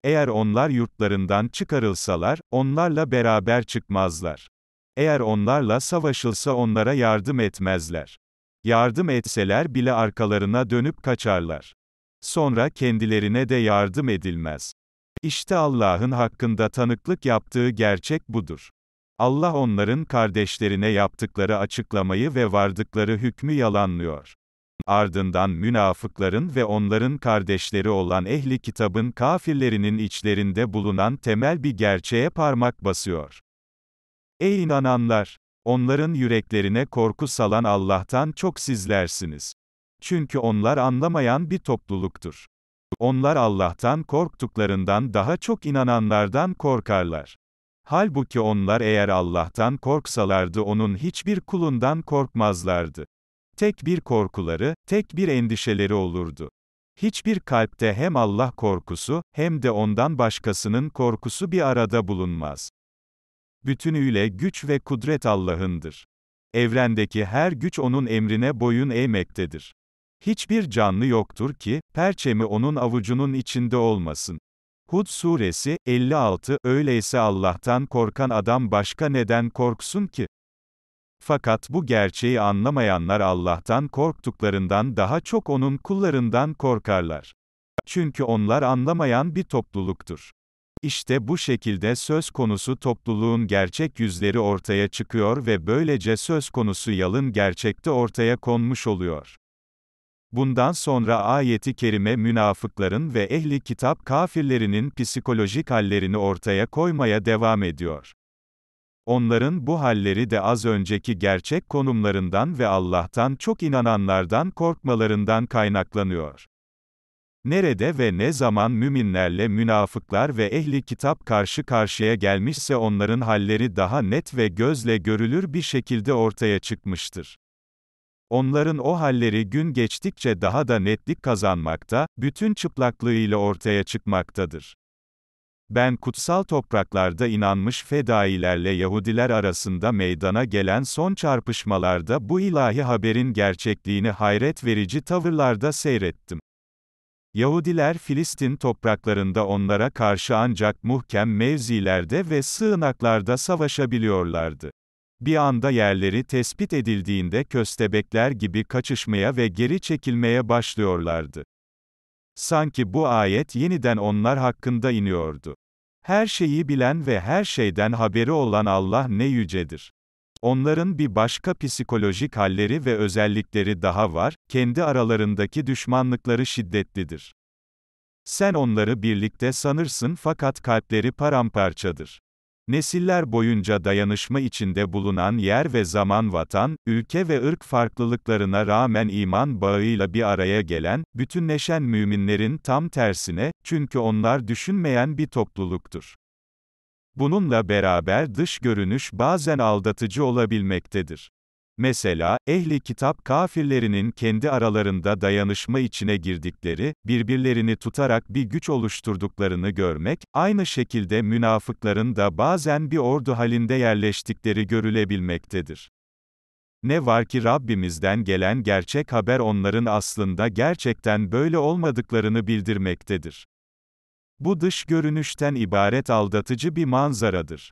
Eğer onlar yurtlarından çıkarılsalar, onlarla beraber çıkmazlar. Eğer onlarla savaşılsa onlara yardım etmezler. Yardım etseler bile arkalarına dönüp kaçarlar. Sonra kendilerine de yardım edilmez. İşte Allah'ın hakkında tanıklık yaptığı gerçek budur. Allah onların kardeşlerine yaptıkları açıklamayı ve vardıkları hükmü yalanlıyor. Ardından münafıkların ve onların kardeşleri olan ehli kitabın kafirlerinin içlerinde bulunan temel bir gerçeğe parmak basıyor. Ey inananlar! Onların yüreklerine korku salan Allah'tan çok sizlersiniz. Çünkü onlar anlamayan bir topluluktur. Onlar Allah'tan korktuklarından daha çok inananlardan korkarlar. Halbuki onlar eğer Allah'tan korksalardı onun hiçbir kulundan korkmazlardı. Tek bir korkuları, tek bir endişeleri olurdu. Hiçbir kalpte hem Allah korkusu, hem de ondan başkasının korkusu bir arada bulunmaz. Bütünüyle güç ve kudret Allah'ındır. Evrendeki her güç onun emrine boyun eğmektedir. Hiçbir canlı yoktur ki, perçemi onun avucunun içinde olmasın. Hud suresi, 56, öyleyse Allah'tan korkan adam başka neden korksun ki? Fakat bu gerçeği anlamayanlar Allah'tan korktuklarından daha çok onun kullarından korkarlar. Çünkü onlar anlamayan bir topluluktur. İşte bu şekilde söz konusu topluluğun gerçek yüzleri ortaya çıkıyor ve böylece söz konusu yalın gerçekte ortaya konmuş oluyor. Bundan sonra ayeti kerime münafıkların ve ehli kitap kafirlerinin psikolojik hallerini ortaya koymaya devam ediyor. Onların bu halleri de az önceki gerçek konumlarından ve Allah'tan çok inananlardan korkmalarından kaynaklanıyor. Nerede ve ne zaman müminlerle münafıklar ve ehli kitap karşı karşıya gelmişse onların halleri daha net ve gözle görülür bir şekilde ortaya çıkmıştır. Onların o halleri gün geçtikçe daha da netlik kazanmakta, bütün çıplaklığıyla ortaya çıkmaktadır. Ben kutsal topraklarda inanmış fedailerle Yahudiler arasında meydana gelen son çarpışmalarda bu ilahi haberin gerçekliğini hayret verici tavırlarda seyrettim. Yahudiler Filistin topraklarında onlara karşı ancak muhkem mevzilerde ve sığınaklarda savaşabiliyorlardı. Bir anda yerleri tespit edildiğinde köstebekler gibi kaçışmaya ve geri çekilmeye başlıyorlardı. Sanki bu ayet yeniden onlar hakkında iniyordu. Her şeyi bilen ve her şeyden haberi olan Allah ne yücedir. Onların bir başka psikolojik halleri ve özellikleri daha var, kendi aralarındaki düşmanlıkları şiddetlidir. Sen onları birlikte sanırsın fakat kalpleri paramparçadır. Nesiller boyunca dayanışma içinde bulunan yer ve zaman vatan, ülke ve ırk farklılıklarına rağmen iman bağıyla bir araya gelen, bütünleşen müminlerin tam tersine, çünkü onlar düşünmeyen bir topluluktur. Bununla beraber dış görünüş bazen aldatıcı olabilmektedir. Mesela, ehli kitap kafirlerinin kendi aralarında dayanışma içine girdikleri, birbirlerini tutarak bir güç oluşturduklarını görmek, aynı şekilde münafıkların da bazen bir ordu halinde yerleştikleri görülebilmektedir. Ne var ki Rabbimizden gelen gerçek haber onların aslında gerçekten böyle olmadıklarını bildirmektedir. Bu dış görünüşten ibaret aldatıcı bir manzaradır.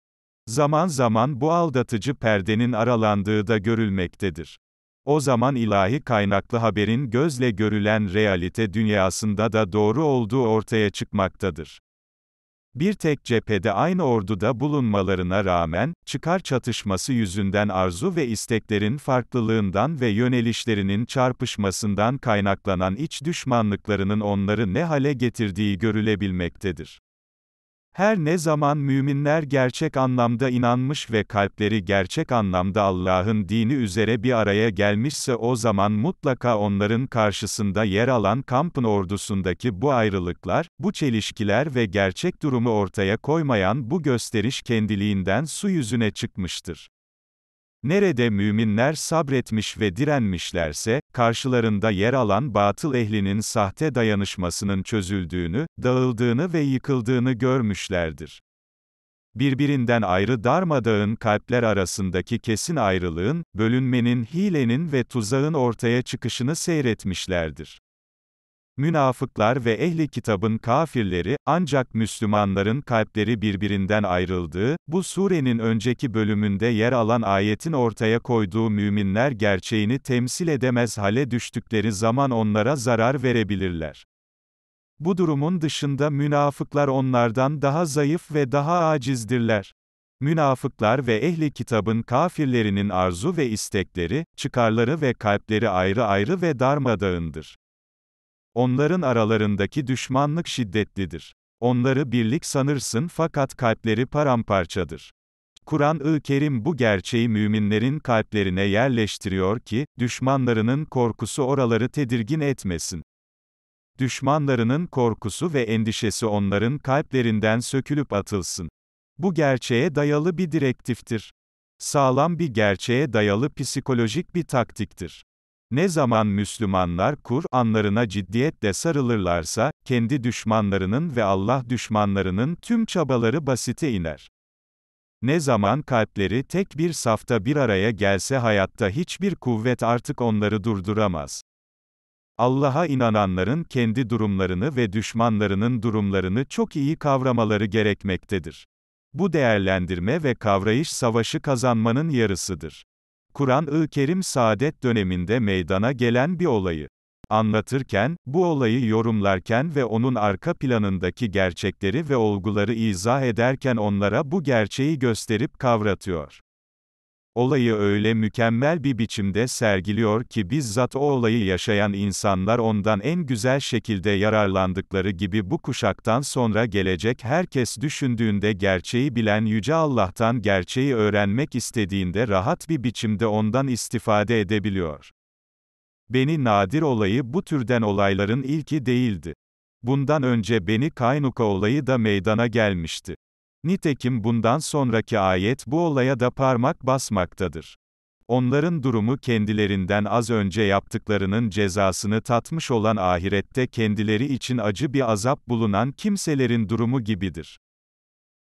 Zaman zaman bu aldatıcı perdenin aralandığı da görülmektedir. O zaman ilahi kaynaklı haberin gözle görülen realite dünyasında da doğru olduğu ortaya çıkmaktadır. Bir tek cephede aynı orduda bulunmalarına rağmen, çıkar çatışması yüzünden arzu ve isteklerin farklılığından ve yönelişlerinin çarpışmasından kaynaklanan iç düşmanlıklarının onları ne hale getirdiği görülebilmektedir. Her ne zaman müminler gerçek anlamda inanmış ve kalpleri gerçek anlamda Allah'ın dini üzere bir araya gelmişse o zaman mutlaka onların karşısında yer alan kampın ordusundaki bu ayrılıklar, bu çelişkiler ve gerçek durumu ortaya koymayan bu gösteriş kendiliğinden su yüzüne çıkmıştır. Nerede müminler sabretmiş ve direnmişlerse, karşılarında yer alan batıl ehlinin sahte dayanışmasının çözüldüğünü, dağıldığını ve yıkıldığını görmüşlerdir. Birbirinden ayrı darmadağın kalpler arasındaki kesin ayrılığın, bölünmenin, hilenin ve tuzağın ortaya çıkışını seyretmişlerdir. Münafıklar ve ehli kitabın kafirleri, ancak Müslümanların kalpleri birbirinden ayrıldığı, bu surenin önceki bölümünde yer alan ayetin ortaya koyduğu müminler gerçeğini temsil edemez hale düştükleri zaman onlara zarar verebilirler. Bu durumun dışında münafıklar onlardan daha zayıf ve daha acizdirler. Münafıklar ve ehli kitabın kafirlerinin arzu ve istekleri, çıkarları ve kalpleri ayrı ayrı ve darmadağındır. Onların aralarındaki düşmanlık şiddetlidir. Onları birlik sanırsın fakat kalpleri paramparçadır. Kur'an-ı Kerim bu gerçeği müminlerin kalplerine yerleştiriyor ki, düşmanlarının korkusu oraları tedirgin etmesin. Düşmanlarının korkusu ve endişesi onların kalplerinden sökülüp atılsın. Bu gerçeğe dayalı bir direktiftir. Sağlam bir gerçeğe dayalı psikolojik bir taktiktir. Ne zaman Müslümanlar Kur'anlarına ciddiyetle sarılırlarsa, kendi düşmanlarının ve Allah düşmanlarının tüm çabaları basite iner. Ne zaman kalpleri tek bir safta bir araya gelse hayatta hiçbir kuvvet artık onları durduramaz. Allah'a inananların kendi durumlarını ve düşmanlarının durumlarını çok iyi kavramaları gerekmektedir. Bu değerlendirme ve kavrayış savaşı kazanmanın yarısıdır. Kur'an-ı Kerim saadet döneminde meydana gelen bir olayı anlatırken, bu olayı yorumlarken ve onun arka planındaki gerçekleri ve olguları izah ederken onlara bu gerçeği gösterip kavratıyor. Olayı öyle mükemmel bir biçimde sergiliyor ki bizzat o olayı yaşayan insanlar ondan en güzel şekilde yararlandıkları gibi bu kuşaktan sonra gelecek herkes düşündüğünde gerçeği bilen Yüce Allah'tan gerçeği öğrenmek istediğinde rahat bir biçimde ondan istifade edebiliyor. Beni nadir olayı bu türden olayların ilki değildi. Bundan önce Beni Kaynuka olayı da meydana gelmişti. Nitekim bundan sonraki ayet bu olaya da parmak basmaktadır. Onların durumu kendilerinden az önce yaptıklarının cezasını tatmış olan ahirette kendileri için acı bir azap bulunan kimselerin durumu gibidir.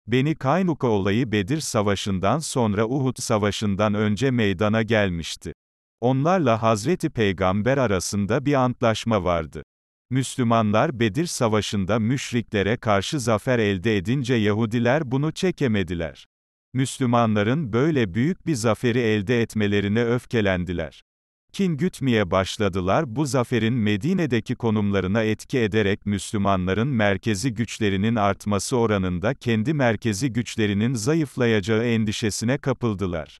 Beni Kaynuka olayı Bedir Savaşı'ndan sonra Uhud Savaşı'ndan önce meydana gelmişti. Onlarla Hazreti Peygamber arasında bir antlaşma vardı. Müslümanlar Bedir Savaşı'nda müşriklere karşı zafer elde edince Yahudiler bunu çekemediler. Müslümanların böyle büyük bir zaferi elde etmelerine öfkelendiler. Kin gütmeye başladılar bu zaferin Medine'deki konumlarına etki ederek Müslümanların merkezi güçlerinin artması oranında kendi merkezi güçlerinin zayıflayacağı endişesine kapıldılar.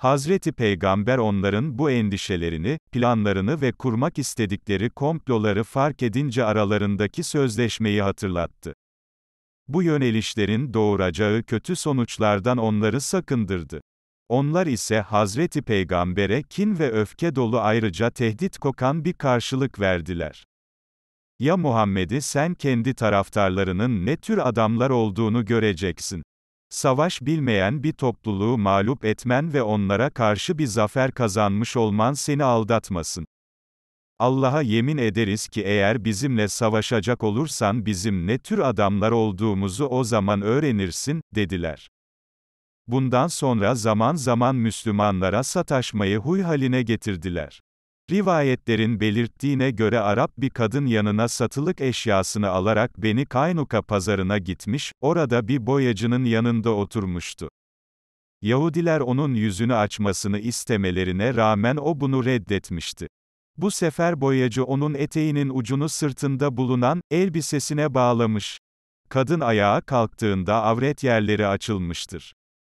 Hazreti Peygamber onların bu endişelerini, planlarını ve kurmak istedikleri komploları fark edince aralarındaki sözleşmeyi hatırlattı. Bu yönelişlerin doğuracağı kötü sonuçlardan onları sakındırdı. Onlar ise Hazreti Peygamber'e kin ve öfke dolu ayrıca tehdit kokan bir karşılık verdiler. Ya Muhammed'i sen kendi taraftarlarının ne tür adamlar olduğunu göreceksin. Savaş bilmeyen bir topluluğu mağlup etmen ve onlara karşı bir zafer kazanmış olman seni aldatmasın. Allah'a yemin ederiz ki eğer bizimle savaşacak olursan bizim ne tür adamlar olduğumuzu o zaman öğrenirsin, dediler. Bundan sonra zaman zaman Müslümanlara sataşmayı huy haline getirdiler. Rivayetlerin belirttiğine göre Arap bir kadın yanına satılık eşyasını alarak Beni Kaynuka pazarına gitmiş, orada bir boyacının yanında oturmuştu. Yahudiler onun yüzünü açmasını istemelerine rağmen o bunu reddetmişti. Bu sefer boyacı onun eteğinin ucunu sırtında bulunan, elbisesine bağlamış. Kadın ayağa kalktığında avret yerleri açılmıştır.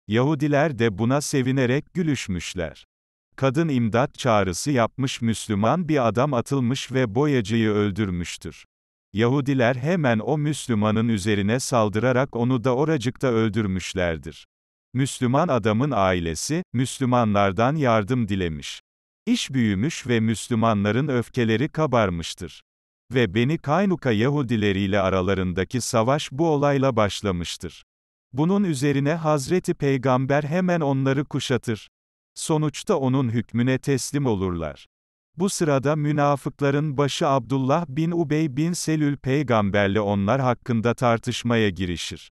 Yahudiler de buna sevinerek gülüşmüşler kadın imdat çağrısı yapmış Müslüman bir adam atılmış ve boyacıyı öldürmüştür. Yahudiler hemen o Müslümanın üzerine saldırarak onu da oracıkta öldürmüşlerdir. Müslüman adamın ailesi, Müslümanlardan yardım dilemiş. İş büyümüş ve Müslümanların öfkeleri kabarmıştır. Ve Beni Kaynuka Yahudileriyle aralarındaki savaş bu olayla başlamıştır. Bunun üzerine Hazreti Peygamber hemen onları kuşatır. Sonuçta onun hükmüne teslim olurlar. Bu sırada münafıkların başı Abdullah bin Ubey bin Selül peygamberle onlar hakkında tartışmaya girişir.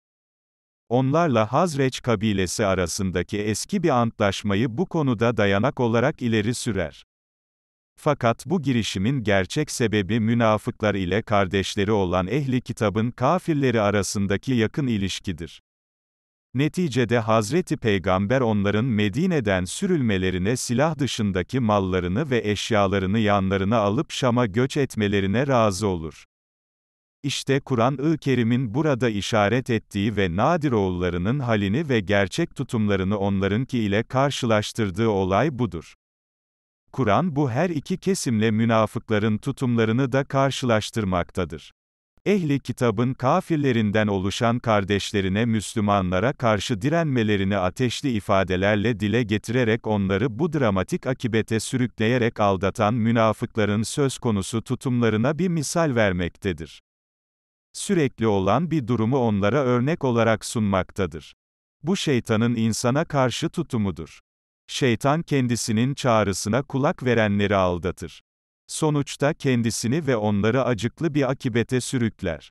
Onlarla Hazreç kabilesi arasındaki eski bir antlaşmayı bu konuda dayanak olarak ileri sürer. Fakat bu girişimin gerçek sebebi münafıklar ile kardeşleri olan ehli kitabın kafirleri arasındaki yakın ilişkidir. Neticede Hazreti Peygamber onların Medine'den sürülmelerine silah dışındaki mallarını ve eşyalarını yanlarına alıp Şam'a göç etmelerine razı olur. İşte Kur'an-ı Kerim'in burada işaret ettiği ve nadir oğullarının halini ve gerçek tutumlarını onlarınki ile karşılaştırdığı olay budur. Kur'an bu her iki kesimle münafıkların tutumlarını da karşılaştırmaktadır. Ehli kitabın kafirlerinden oluşan kardeşlerine Müslümanlara karşı direnmelerini ateşli ifadelerle dile getirerek onları bu dramatik akibete sürükleyerek aldatan münafıkların söz konusu tutumlarına bir misal vermektedir. Sürekli olan bir durumu onlara örnek olarak sunmaktadır. Bu şeytanın insana karşı tutumudur. Şeytan kendisinin çağrısına kulak verenleri aldatır. Sonuçta kendisini ve onları acıklı bir akibete sürükler.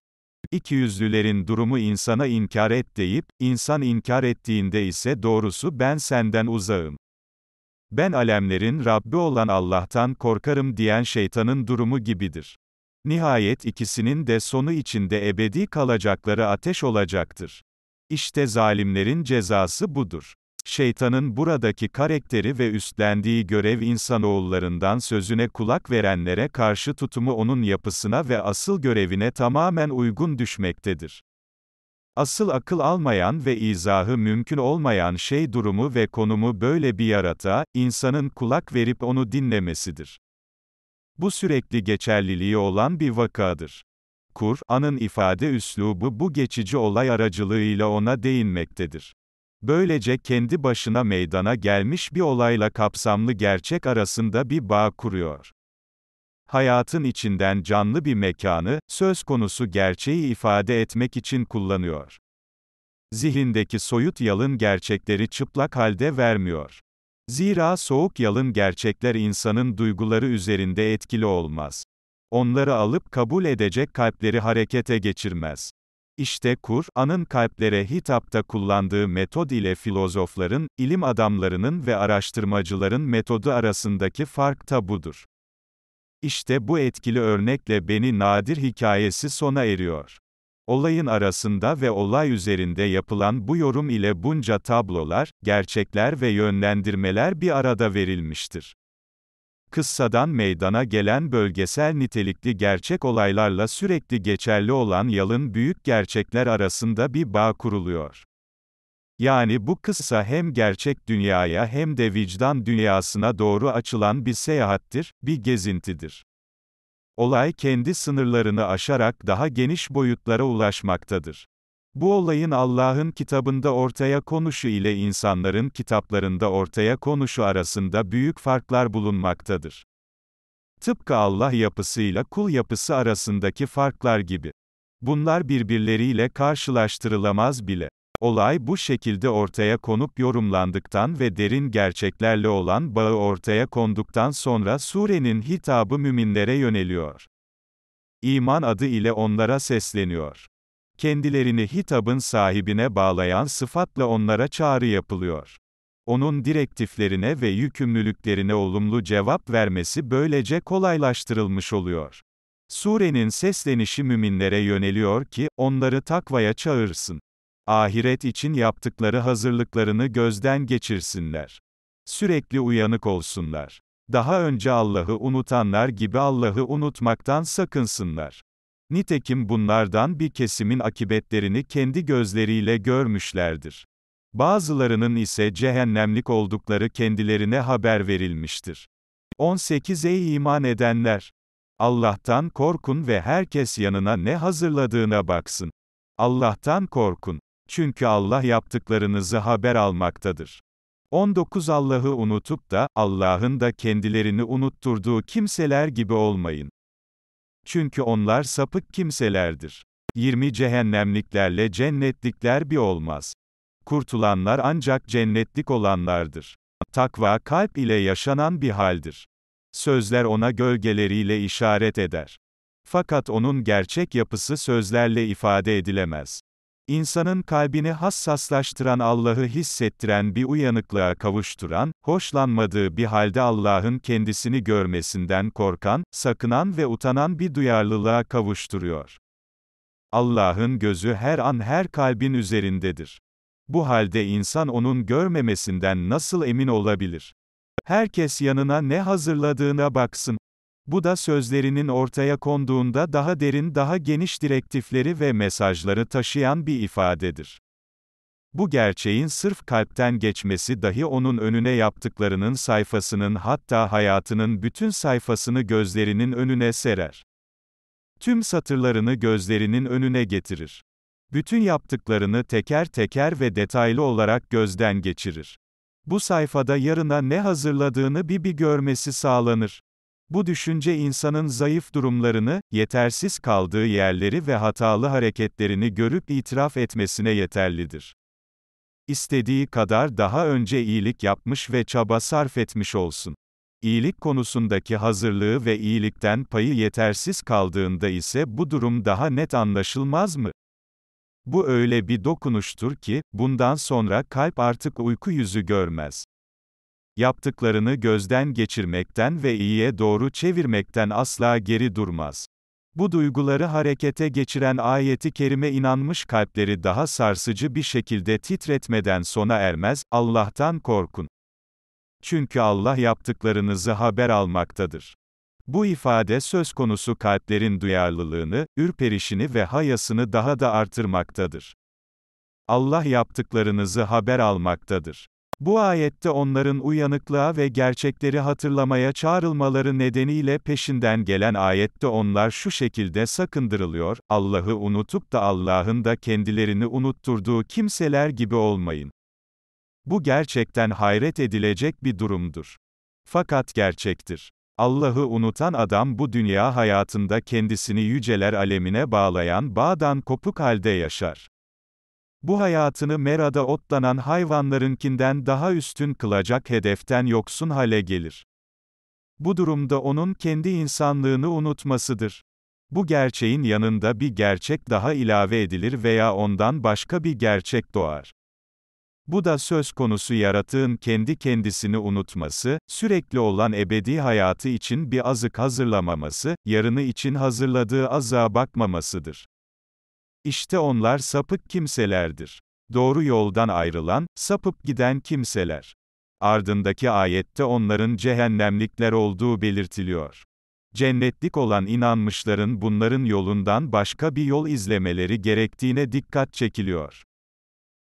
İkiyüzlülerin durumu insana inkar et deyip, insan inkar ettiğinde ise doğrusu ben senden uzağım. Ben alemlerin Rabbi olan Allah'tan korkarım diyen şeytanın durumu gibidir. Nihayet ikisinin de sonu içinde ebedi kalacakları ateş olacaktır. İşte zalimlerin cezası budur. Şeytanın buradaki karakteri ve üstlendiği görev insanoğullarından sözüne kulak verenlere karşı tutumu onun yapısına ve asıl görevine tamamen uygun düşmektedir. Asıl akıl almayan ve izahı mümkün olmayan şey durumu ve konumu böyle bir yarata, insanın kulak verip onu dinlemesidir. Bu sürekli geçerliliği olan bir vakadır. Kur'an'ın ifade üslubu bu geçici olay aracılığıyla ona değinmektedir. Böylece kendi başına meydana gelmiş bir olayla kapsamlı gerçek arasında bir bağ kuruyor. Hayatın içinden canlı bir mekanı, söz konusu gerçeği ifade etmek için kullanıyor. Zihindeki soyut yalın gerçekleri çıplak halde vermiyor. Zira soğuk yalın gerçekler insanın duyguları üzerinde etkili olmaz. Onları alıp kabul edecek kalpleri harekete geçirmez. İşte Kur'an'ın kalplere hitapta kullandığı metod ile filozofların, ilim adamlarının ve araştırmacıların metodu arasındaki fark da budur. İşte bu etkili örnekle Beni Nadir hikayesi sona eriyor. Olayın arasında ve olay üzerinde yapılan bu yorum ile bunca tablolar, gerçekler ve yönlendirmeler bir arada verilmiştir kıssadan meydana gelen bölgesel nitelikli gerçek olaylarla sürekli geçerli olan yalın büyük gerçekler arasında bir bağ kuruluyor. Yani bu kıssa hem gerçek dünyaya hem de vicdan dünyasına doğru açılan bir seyahattir, bir gezintidir. Olay kendi sınırlarını aşarak daha geniş boyutlara ulaşmaktadır. Bu olayın Allah'ın kitabında ortaya konuşu ile insanların kitaplarında ortaya konuşu arasında büyük farklar bulunmaktadır. Tıpkı Allah yapısıyla kul yapısı arasındaki farklar gibi. Bunlar birbirleriyle karşılaştırılamaz bile. Olay bu şekilde ortaya konup yorumlandıktan ve derin gerçeklerle olan bağı ortaya konduktan sonra surenin hitabı müminlere yöneliyor. İman adı ile onlara sesleniyor kendilerini hitabın sahibine bağlayan sıfatla onlara çağrı yapılıyor. Onun direktiflerine ve yükümlülüklerine olumlu cevap vermesi böylece kolaylaştırılmış oluyor. Surenin seslenişi müminlere yöneliyor ki, onları takvaya çağırsın. Ahiret için yaptıkları hazırlıklarını gözden geçirsinler. Sürekli uyanık olsunlar. Daha önce Allah'ı unutanlar gibi Allah'ı unutmaktan sakınsınlar. Nitekim bunlardan bir kesimin akibetlerini kendi gözleriyle görmüşlerdir. Bazılarının ise cehennemlik oldukları kendilerine haber verilmiştir. 18 Ey iman edenler! Allah'tan korkun ve herkes yanına ne hazırladığına baksın. Allah'tan korkun. Çünkü Allah yaptıklarınızı haber almaktadır. 19 Allah'ı unutup da, Allah'ın da kendilerini unutturduğu kimseler gibi olmayın. Çünkü onlar sapık kimselerdir. 20 Cehennemliklerle cennetlikler bir olmaz. Kurtulanlar ancak cennetlik olanlardır. Takva kalp ile yaşanan bir haldir. Sözler ona gölgeleriyle işaret eder. Fakat onun gerçek yapısı sözlerle ifade edilemez insanın kalbini hassaslaştıran Allah'ı hissettiren bir uyanıklığa kavuşturan, hoşlanmadığı bir halde Allah'ın kendisini görmesinden korkan, sakınan ve utanan bir duyarlılığa kavuşturuyor. Allah'ın gözü her an her kalbin üzerindedir. Bu halde insan onun görmemesinden nasıl emin olabilir? Herkes yanına ne hazırladığına baksın. Bu da sözlerinin ortaya konduğunda daha derin daha geniş direktifleri ve mesajları taşıyan bir ifadedir. Bu gerçeğin sırf kalpten geçmesi dahi onun önüne yaptıklarının sayfasının hatta hayatının bütün sayfasını gözlerinin önüne serer. Tüm satırlarını gözlerinin önüne getirir. Bütün yaptıklarını teker teker ve detaylı olarak gözden geçirir. Bu sayfada yarına ne hazırladığını bir bir görmesi sağlanır. Bu düşünce insanın zayıf durumlarını, yetersiz kaldığı yerleri ve hatalı hareketlerini görüp itiraf etmesine yeterlidir. İstediği kadar daha önce iyilik yapmış ve çaba sarf etmiş olsun. İyilik konusundaki hazırlığı ve iyilikten payı yetersiz kaldığında ise bu durum daha net anlaşılmaz mı? Bu öyle bir dokunuştur ki, bundan sonra kalp artık uyku yüzü görmez yaptıklarını gözden geçirmekten ve iyiye doğru çevirmekten asla geri durmaz. Bu duyguları harekete geçiren ayeti kerime inanmış kalpleri daha sarsıcı bir şekilde titretmeden sona ermez, Allah'tan korkun. Çünkü Allah yaptıklarınızı haber almaktadır. Bu ifade söz konusu kalplerin duyarlılığını, ürperişini ve hayasını daha da artırmaktadır. Allah yaptıklarınızı haber almaktadır. Bu ayette onların uyanıklığa ve gerçekleri hatırlamaya çağrılmaları nedeniyle peşinden gelen ayette onlar şu şekilde sakındırılıyor, Allah'ı unutup da Allah'ın da kendilerini unutturduğu kimseler gibi olmayın. Bu gerçekten hayret edilecek bir durumdur. Fakat gerçektir. Allah'ı unutan adam bu dünya hayatında kendisini yüceler alemine bağlayan bağdan kopuk halde yaşar. Bu hayatını merada otlanan hayvanlarınkinden daha üstün kılacak hedeften yoksun hale gelir. Bu durumda onun kendi insanlığını unutmasıdır. Bu gerçeğin yanında bir gerçek daha ilave edilir veya ondan başka bir gerçek doğar. Bu da söz konusu yaratığın kendi kendisini unutması, sürekli olan ebedi hayatı için bir azık hazırlamaması, yarını için hazırladığı azığa bakmamasıdır. İşte onlar sapık kimselerdir. Doğru yoldan ayrılan, sapıp giden kimseler. Ardındaki ayette onların cehennemlikler olduğu belirtiliyor. Cennetlik olan inanmışların bunların yolundan başka bir yol izlemeleri gerektiğine dikkat çekiliyor.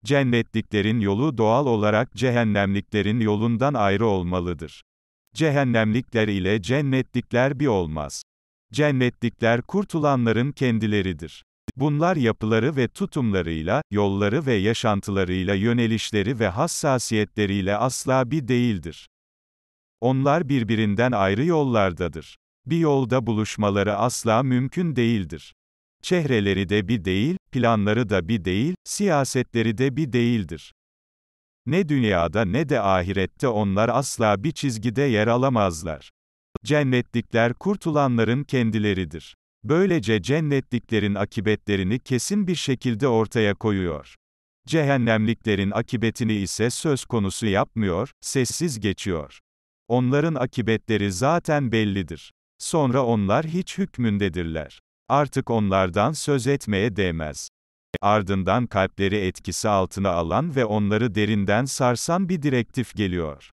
Cennetliklerin yolu doğal olarak cehennemliklerin yolundan ayrı olmalıdır. Cehennemlikler ile cennetlikler bir olmaz. Cennetlikler kurtulanların kendileridir. Bunlar yapıları ve tutumlarıyla, yolları ve yaşantılarıyla yönelişleri ve hassasiyetleriyle asla bir değildir. Onlar birbirinden ayrı yollardadır. Bir yolda buluşmaları asla mümkün değildir. Çehreleri de bir değil, planları da bir değil, siyasetleri de bir değildir. Ne dünyada ne de ahirette onlar asla bir çizgide yer alamazlar. Cennetlikler kurtulanların kendileridir. Böylece cennetliklerin akibetlerini kesin bir şekilde ortaya koyuyor. Cehennemliklerin akibetini ise söz konusu yapmıyor, sessiz geçiyor. Onların akibetleri zaten bellidir. Sonra onlar hiç hükmündedirler. Artık onlardan söz etmeye değmez. Ardından kalpleri etkisi altına alan ve onları derinden sarsan bir direktif geliyor.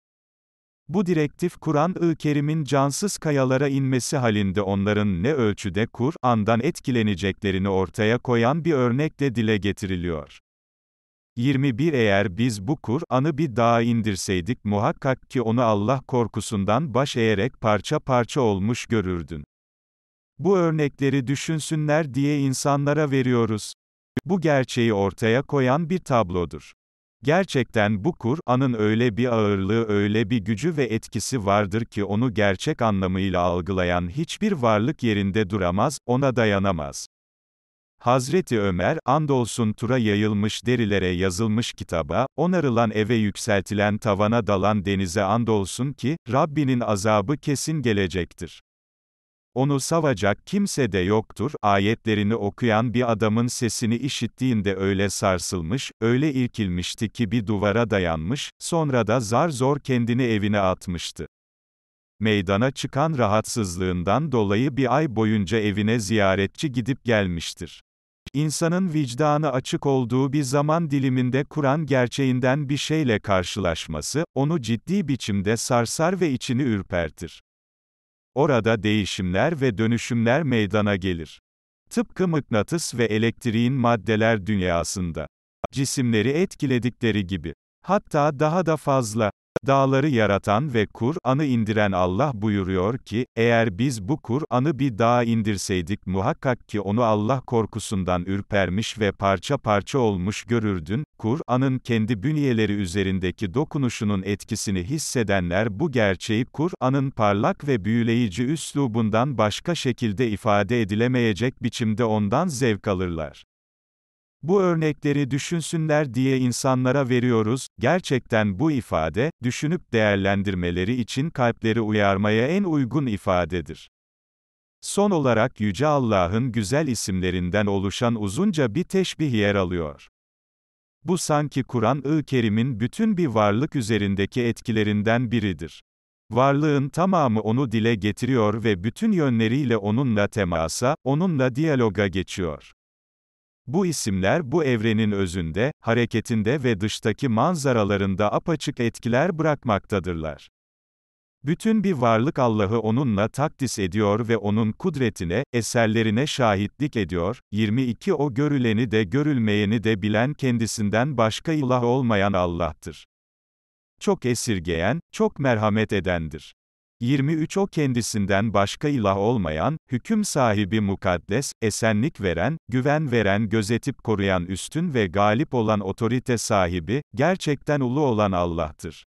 Bu direktif Kur'an-ı Kerim'in cansız kayalara inmesi halinde onların ne ölçüde Kur'an'dan etkileneceklerini ortaya koyan bir örnekle dile getiriliyor. 21 Eğer biz bu Kur'an'ı bir dağa indirseydik muhakkak ki onu Allah korkusundan baş eğerek parça parça olmuş görürdün. Bu örnekleri düşünsünler diye insanlara veriyoruz. Bu gerçeği ortaya koyan bir tablodur. Gerçekten bu Kur'an'ın öyle bir ağırlığı, öyle bir gücü ve etkisi vardır ki onu gerçek anlamıyla algılayan hiçbir varlık yerinde duramaz, ona dayanamaz. Hazreti Ömer, andolsun tura yayılmış derilere yazılmış kitaba, onarılan eve yükseltilen tavana dalan denize andolsun ki, Rabbinin azabı kesin gelecektir. Onu savacak kimse de yoktur. Ayetlerini okuyan bir adamın sesini işittiğinde öyle sarsılmış, öyle irkilmişti ki bir duvara dayanmış, sonra da zar zor kendini evine atmıştı. Meydana çıkan rahatsızlığından dolayı bir ay boyunca evine ziyaretçi gidip gelmiştir. İnsanın vicdanı açık olduğu bir zaman diliminde Kur'an gerçeğinden bir şeyle karşılaşması, onu ciddi biçimde sarsar ve içini ürpertir. Orada değişimler ve dönüşümler meydana gelir. Tıpkı mıknatıs ve elektriğin maddeler dünyasında cisimleri etkiledikleri gibi. Hatta daha da fazla dağları yaratan ve Kur'an'ı indiren Allah buyuruyor ki, eğer biz bu Kur'an'ı bir dağa indirseydik muhakkak ki onu Allah korkusundan ürpermiş ve parça parça olmuş görürdün, Kur'an'ın kendi bünyeleri üzerindeki dokunuşunun etkisini hissedenler bu gerçeği Kur'an'ın parlak ve büyüleyici üslubundan başka şekilde ifade edilemeyecek biçimde ondan zevk alırlar. Bu örnekleri düşünsünler diye insanlara veriyoruz. Gerçekten bu ifade, düşünüp değerlendirmeleri için kalpleri uyarmaya en uygun ifadedir. Son olarak Yüce Allah'ın güzel isimlerinden oluşan uzunca bir teşbih yer alıyor. Bu sanki Kur'an-ı Kerim'in bütün bir varlık üzerindeki etkilerinden biridir. Varlığın tamamı onu dile getiriyor ve bütün yönleriyle onunla temasa, onunla diyaloga geçiyor. Bu isimler bu evrenin özünde, hareketinde ve dıştaki manzaralarında apaçık etkiler bırakmaktadırlar. Bütün bir varlık Allah'ı onunla takdis ediyor ve onun kudretine, eserlerine şahitlik ediyor. 22 O görüleni de görülmeyeni de bilen kendisinden başka ilah olmayan Allah'tır. Çok esirgeyen, çok merhamet edendir. 23 O kendisinden başka ilah olmayan, hüküm sahibi mukaddes, esenlik veren, güven veren gözetip koruyan üstün ve galip olan otorite sahibi, gerçekten ulu olan Allah'tır.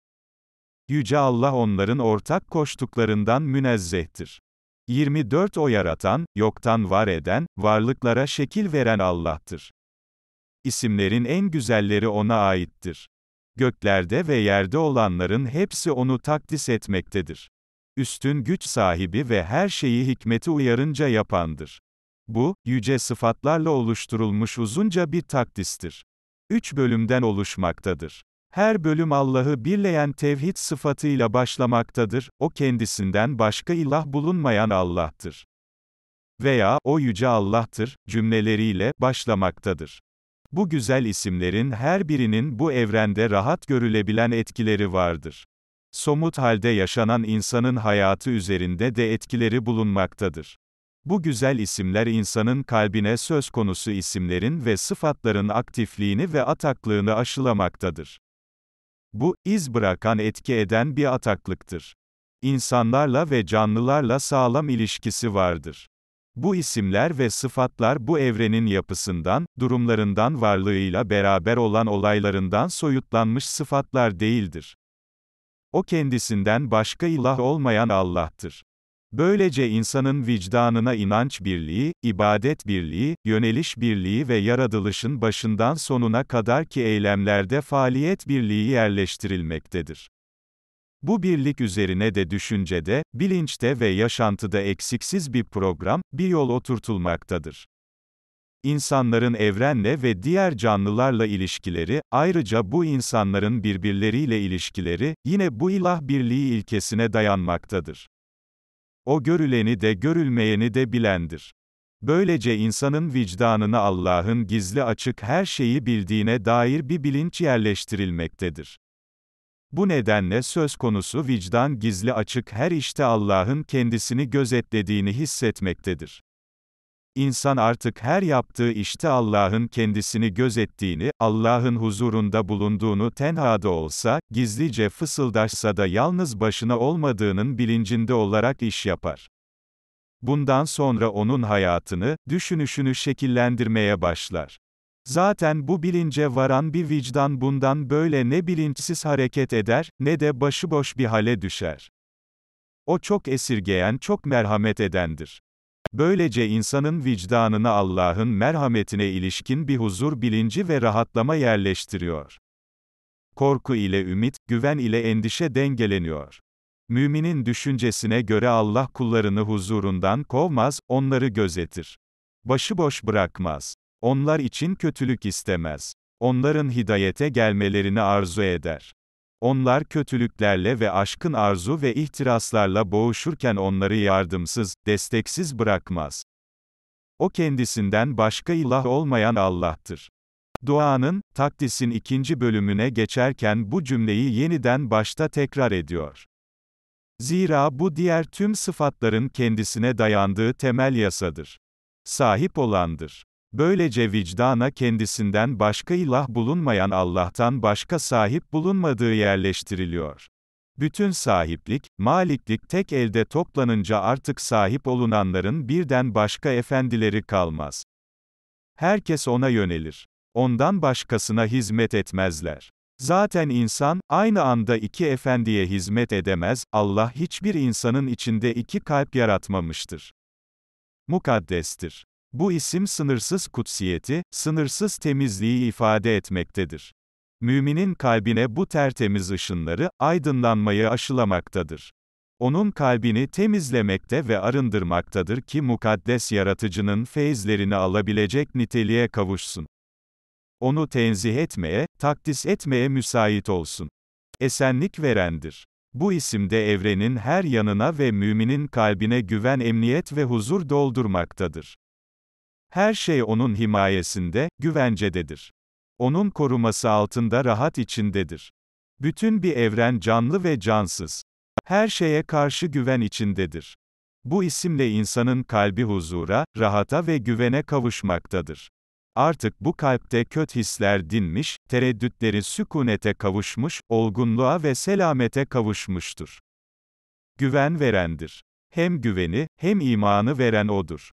Yüce Allah onların ortak koştuklarından münezzehtir. 24 O yaratan, yoktan var eden, varlıklara şekil veren Allah'tır. İsimlerin en güzelleri O'na aittir. Göklerde ve yerde olanların hepsi O'nu takdis etmektedir üstün güç sahibi ve her şeyi hikmeti uyarınca yapandır. Bu, yüce sıfatlarla oluşturulmuş uzunca bir takdistir. Üç bölümden oluşmaktadır. Her bölüm Allah'ı birleyen tevhid sıfatıyla başlamaktadır, o kendisinden başka ilah bulunmayan Allah'tır. Veya, o yüce Allah'tır, cümleleriyle, başlamaktadır. Bu güzel isimlerin her birinin bu evrende rahat görülebilen etkileri vardır somut halde yaşanan insanın hayatı üzerinde de etkileri bulunmaktadır. Bu güzel isimler insanın kalbine söz konusu isimlerin ve sıfatların aktifliğini ve ataklığını aşılamaktadır. Bu, iz bırakan etki eden bir ataklıktır. İnsanlarla ve canlılarla sağlam ilişkisi vardır. Bu isimler ve sıfatlar bu evrenin yapısından, durumlarından varlığıyla beraber olan olaylarından soyutlanmış sıfatlar değildir. O kendisinden başka ilah olmayan Allah'tır. Böylece insanın vicdanına inanç birliği, ibadet birliği, yöneliş birliği ve yaratılışın başından sonuna kadar ki eylemlerde faaliyet birliği yerleştirilmektedir. Bu birlik üzerine de düşüncede, bilinçte ve yaşantıda eksiksiz bir program, bir yol oturtulmaktadır. İnsanların evrenle ve diğer canlılarla ilişkileri, ayrıca bu insanların birbirleriyle ilişkileri, yine bu ilah birliği ilkesine dayanmaktadır. O görüleni de görülmeyeni de bilendir. Böylece insanın vicdanını Allah'ın gizli açık her şeyi bildiğine dair bir bilinç yerleştirilmektedir. Bu nedenle söz konusu vicdan gizli açık her işte Allah'ın kendisini gözetlediğini hissetmektedir. İnsan artık her yaptığı işte Allah'ın kendisini gözettiğini, Allah'ın huzurunda bulunduğunu tenhada olsa, gizlice fısıldaşsa da yalnız başına olmadığının bilincinde olarak iş yapar. Bundan sonra onun hayatını, düşünüşünü şekillendirmeye başlar. Zaten bu bilince varan bir vicdan bundan böyle ne bilinçsiz hareket eder, ne de başıboş bir hale düşer. O çok esirgeyen çok merhamet edendir. Böylece insanın vicdanını Allah'ın merhametine ilişkin bir huzur bilinci ve rahatlama yerleştiriyor. Korku ile ümit, güven ile endişe dengeleniyor. Müminin düşüncesine göre Allah kullarını huzurundan kovmaz, onları gözetir. Başıboş bırakmaz. Onlar için kötülük istemez. Onların hidayete gelmelerini arzu eder. Onlar kötülüklerle ve aşkın arzu ve ihtiraslarla boğuşurken onları yardımsız, desteksiz bırakmaz. O kendisinden başka ilah olmayan Allah'tır. Duanın, takdisin ikinci bölümüne geçerken bu cümleyi yeniden başta tekrar ediyor. Zira bu diğer tüm sıfatların kendisine dayandığı temel yasadır. Sahip olandır. Böylece vicdana kendisinden başka ilah bulunmayan Allah'tan başka sahip bulunmadığı yerleştiriliyor. Bütün sahiplik, maliklik tek elde toplanınca artık sahip olunanların birden başka efendileri kalmaz. Herkes ona yönelir. Ondan başkasına hizmet etmezler. Zaten insan, aynı anda iki efendiye hizmet edemez, Allah hiçbir insanın içinde iki kalp yaratmamıştır. Mukaddestir. Bu isim sınırsız kutsiyeti, sınırsız temizliği ifade etmektedir. Müminin kalbine bu tertemiz ışınları, aydınlanmayı aşılamaktadır. Onun kalbini temizlemekte ve arındırmaktadır ki mukaddes yaratıcının feyizlerini alabilecek niteliğe kavuşsun. Onu tenzih etmeye, takdis etmeye müsait olsun. Esenlik verendir. Bu isimde evrenin her yanına ve müminin kalbine güven, emniyet ve huzur doldurmaktadır. Her şey onun himayesinde, güvencededir. Onun koruması altında rahat içindedir. Bütün bir evren canlı ve cansız. Her şeye karşı güven içindedir. Bu isimle insanın kalbi huzura, rahata ve güvene kavuşmaktadır. Artık bu kalpte kötü hisler dinmiş, tereddütleri sükunete kavuşmuş, olgunluğa ve selamete kavuşmuştur. Güven verendir. Hem güveni, hem imanı veren odur.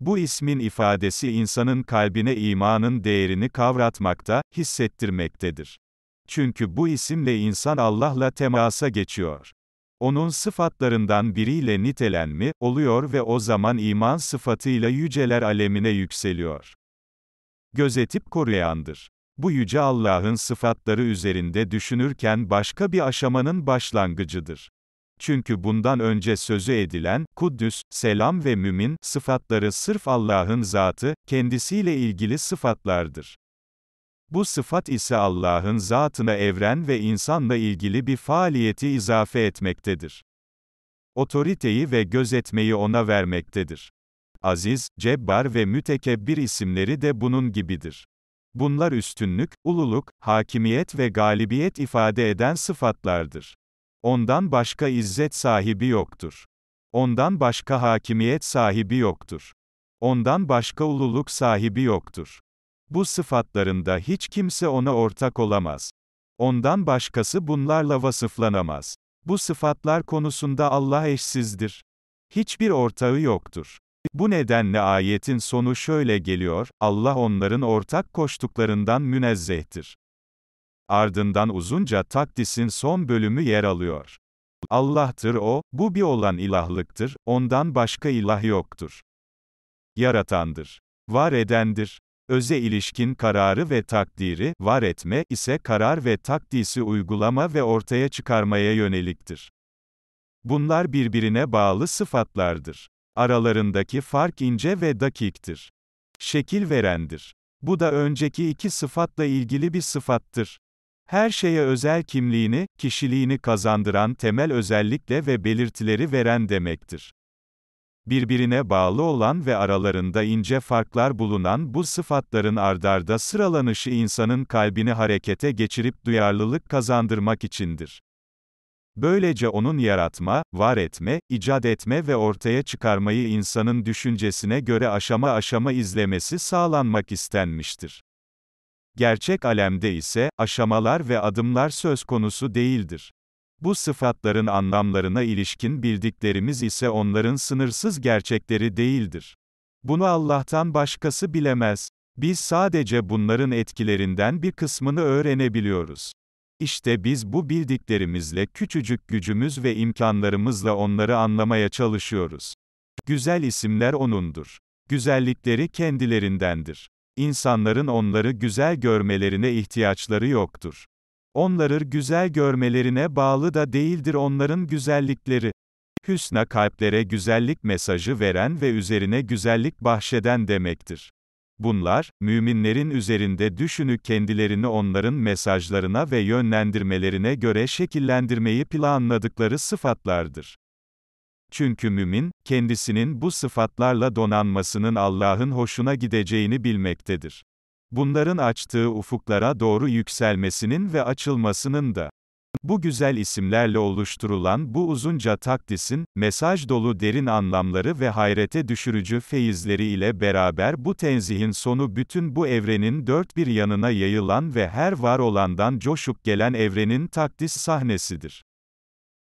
Bu ismin ifadesi insanın kalbine imanın değerini kavratmakta, hissettirmektedir. Çünkü bu isimle insan Allah'la temasa geçiyor. Onun sıfatlarından biriyle nitelenmi oluyor ve o zaman iman sıfatıyla yüceler alemine yükseliyor. Gözetip koruyandır. Bu yüce Allah'ın sıfatları üzerinde düşünürken başka bir aşamanın başlangıcıdır. Çünkü bundan önce sözü edilen, Kuddüs, Selam ve Mümin, sıfatları sırf Allah'ın zatı, kendisiyle ilgili sıfatlardır. Bu sıfat ise Allah'ın zatına evren ve insanla ilgili bir faaliyeti izafe etmektedir. Otoriteyi ve gözetmeyi ona vermektedir. Aziz, Cebbar ve Mütekebbir isimleri de bunun gibidir. Bunlar üstünlük, ululuk, hakimiyet ve galibiyet ifade eden sıfatlardır. Ondan başka izzet sahibi yoktur. Ondan başka hakimiyet sahibi yoktur. Ondan başka ululuk sahibi yoktur. Bu sıfatlarında hiç kimse ona ortak olamaz. Ondan başkası bunlarla vasıflanamaz. Bu sıfatlar konusunda Allah eşsizdir. Hiçbir ortağı yoktur. Bu nedenle ayetin sonu şöyle geliyor, Allah onların ortak koştuklarından münezzehtir. Ardından uzunca takdisin son bölümü yer alıyor. Allah'tır o, bu bir olan ilahlıktır, ondan başka ilah yoktur. Yaratandır. Var edendir. Öze ilişkin kararı ve takdiri, var etme, ise karar ve takdisi uygulama ve ortaya çıkarmaya yöneliktir. Bunlar birbirine bağlı sıfatlardır. Aralarındaki fark ince ve dakiktir. Şekil verendir. Bu da önceki iki sıfatla ilgili bir sıfattır. Her şeye özel kimliğini, kişiliğini kazandıran temel özellikle ve belirtileri veren demektir. Birbirine bağlı olan ve aralarında ince farklar bulunan bu sıfatların ardarda sıralanışı insanın kalbini harekete geçirip duyarlılık kazandırmak içindir. Böylece onun yaratma, var etme, icat etme ve ortaya çıkarmayı insanın düşüncesine göre aşama aşama izlemesi sağlanmak istenmiştir. Gerçek alemde ise, aşamalar ve adımlar söz konusu değildir. Bu sıfatların anlamlarına ilişkin bildiklerimiz ise onların sınırsız gerçekleri değildir. Bunu Allah'tan başkası bilemez. Biz sadece bunların etkilerinden bir kısmını öğrenebiliyoruz. İşte biz bu bildiklerimizle küçücük gücümüz ve imkanlarımızla onları anlamaya çalışıyoruz. Güzel isimler O'nundur. Güzellikleri kendilerindendir. İnsanların onları güzel görmelerine ihtiyaçları yoktur. Onları güzel görmelerine bağlı da değildir onların güzellikleri. Hüsna kalplere güzellik mesajı veren ve üzerine güzellik bahşeden demektir. Bunlar, müminlerin üzerinde düşünü kendilerini onların mesajlarına ve yönlendirmelerine göre şekillendirmeyi planladıkları sıfatlardır. Çünkü mümin, kendisinin bu sıfatlarla donanmasının Allah'ın hoşuna gideceğini bilmektedir. Bunların açtığı ufuklara doğru yükselmesinin ve açılmasının da. Bu güzel isimlerle oluşturulan bu uzunca takdisin, mesaj dolu derin anlamları ve hayrete düşürücü feyizleri ile beraber bu tenzihin sonu bütün bu evrenin dört bir yanına yayılan ve her var olandan coşup gelen evrenin takdis sahnesidir.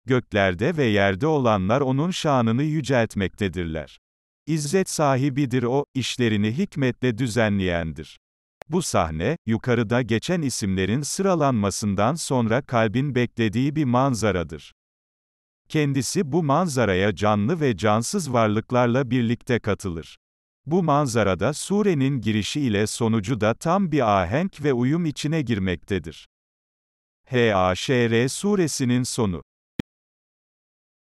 Göklerde ve yerde olanlar onun şanını yüceltmektedirler. İzzet sahibidir o, işlerini hikmetle düzenleyendir. Bu sahne, yukarıda geçen isimlerin sıralanmasından sonra kalbin beklediği bir manzaradır. Kendisi bu manzaraya canlı ve cansız varlıklarla birlikte katılır. Bu manzarada surenin girişi ile sonucu da tam bir ahenk ve uyum içine girmektedir. H.A.Ş.R. suresinin sonu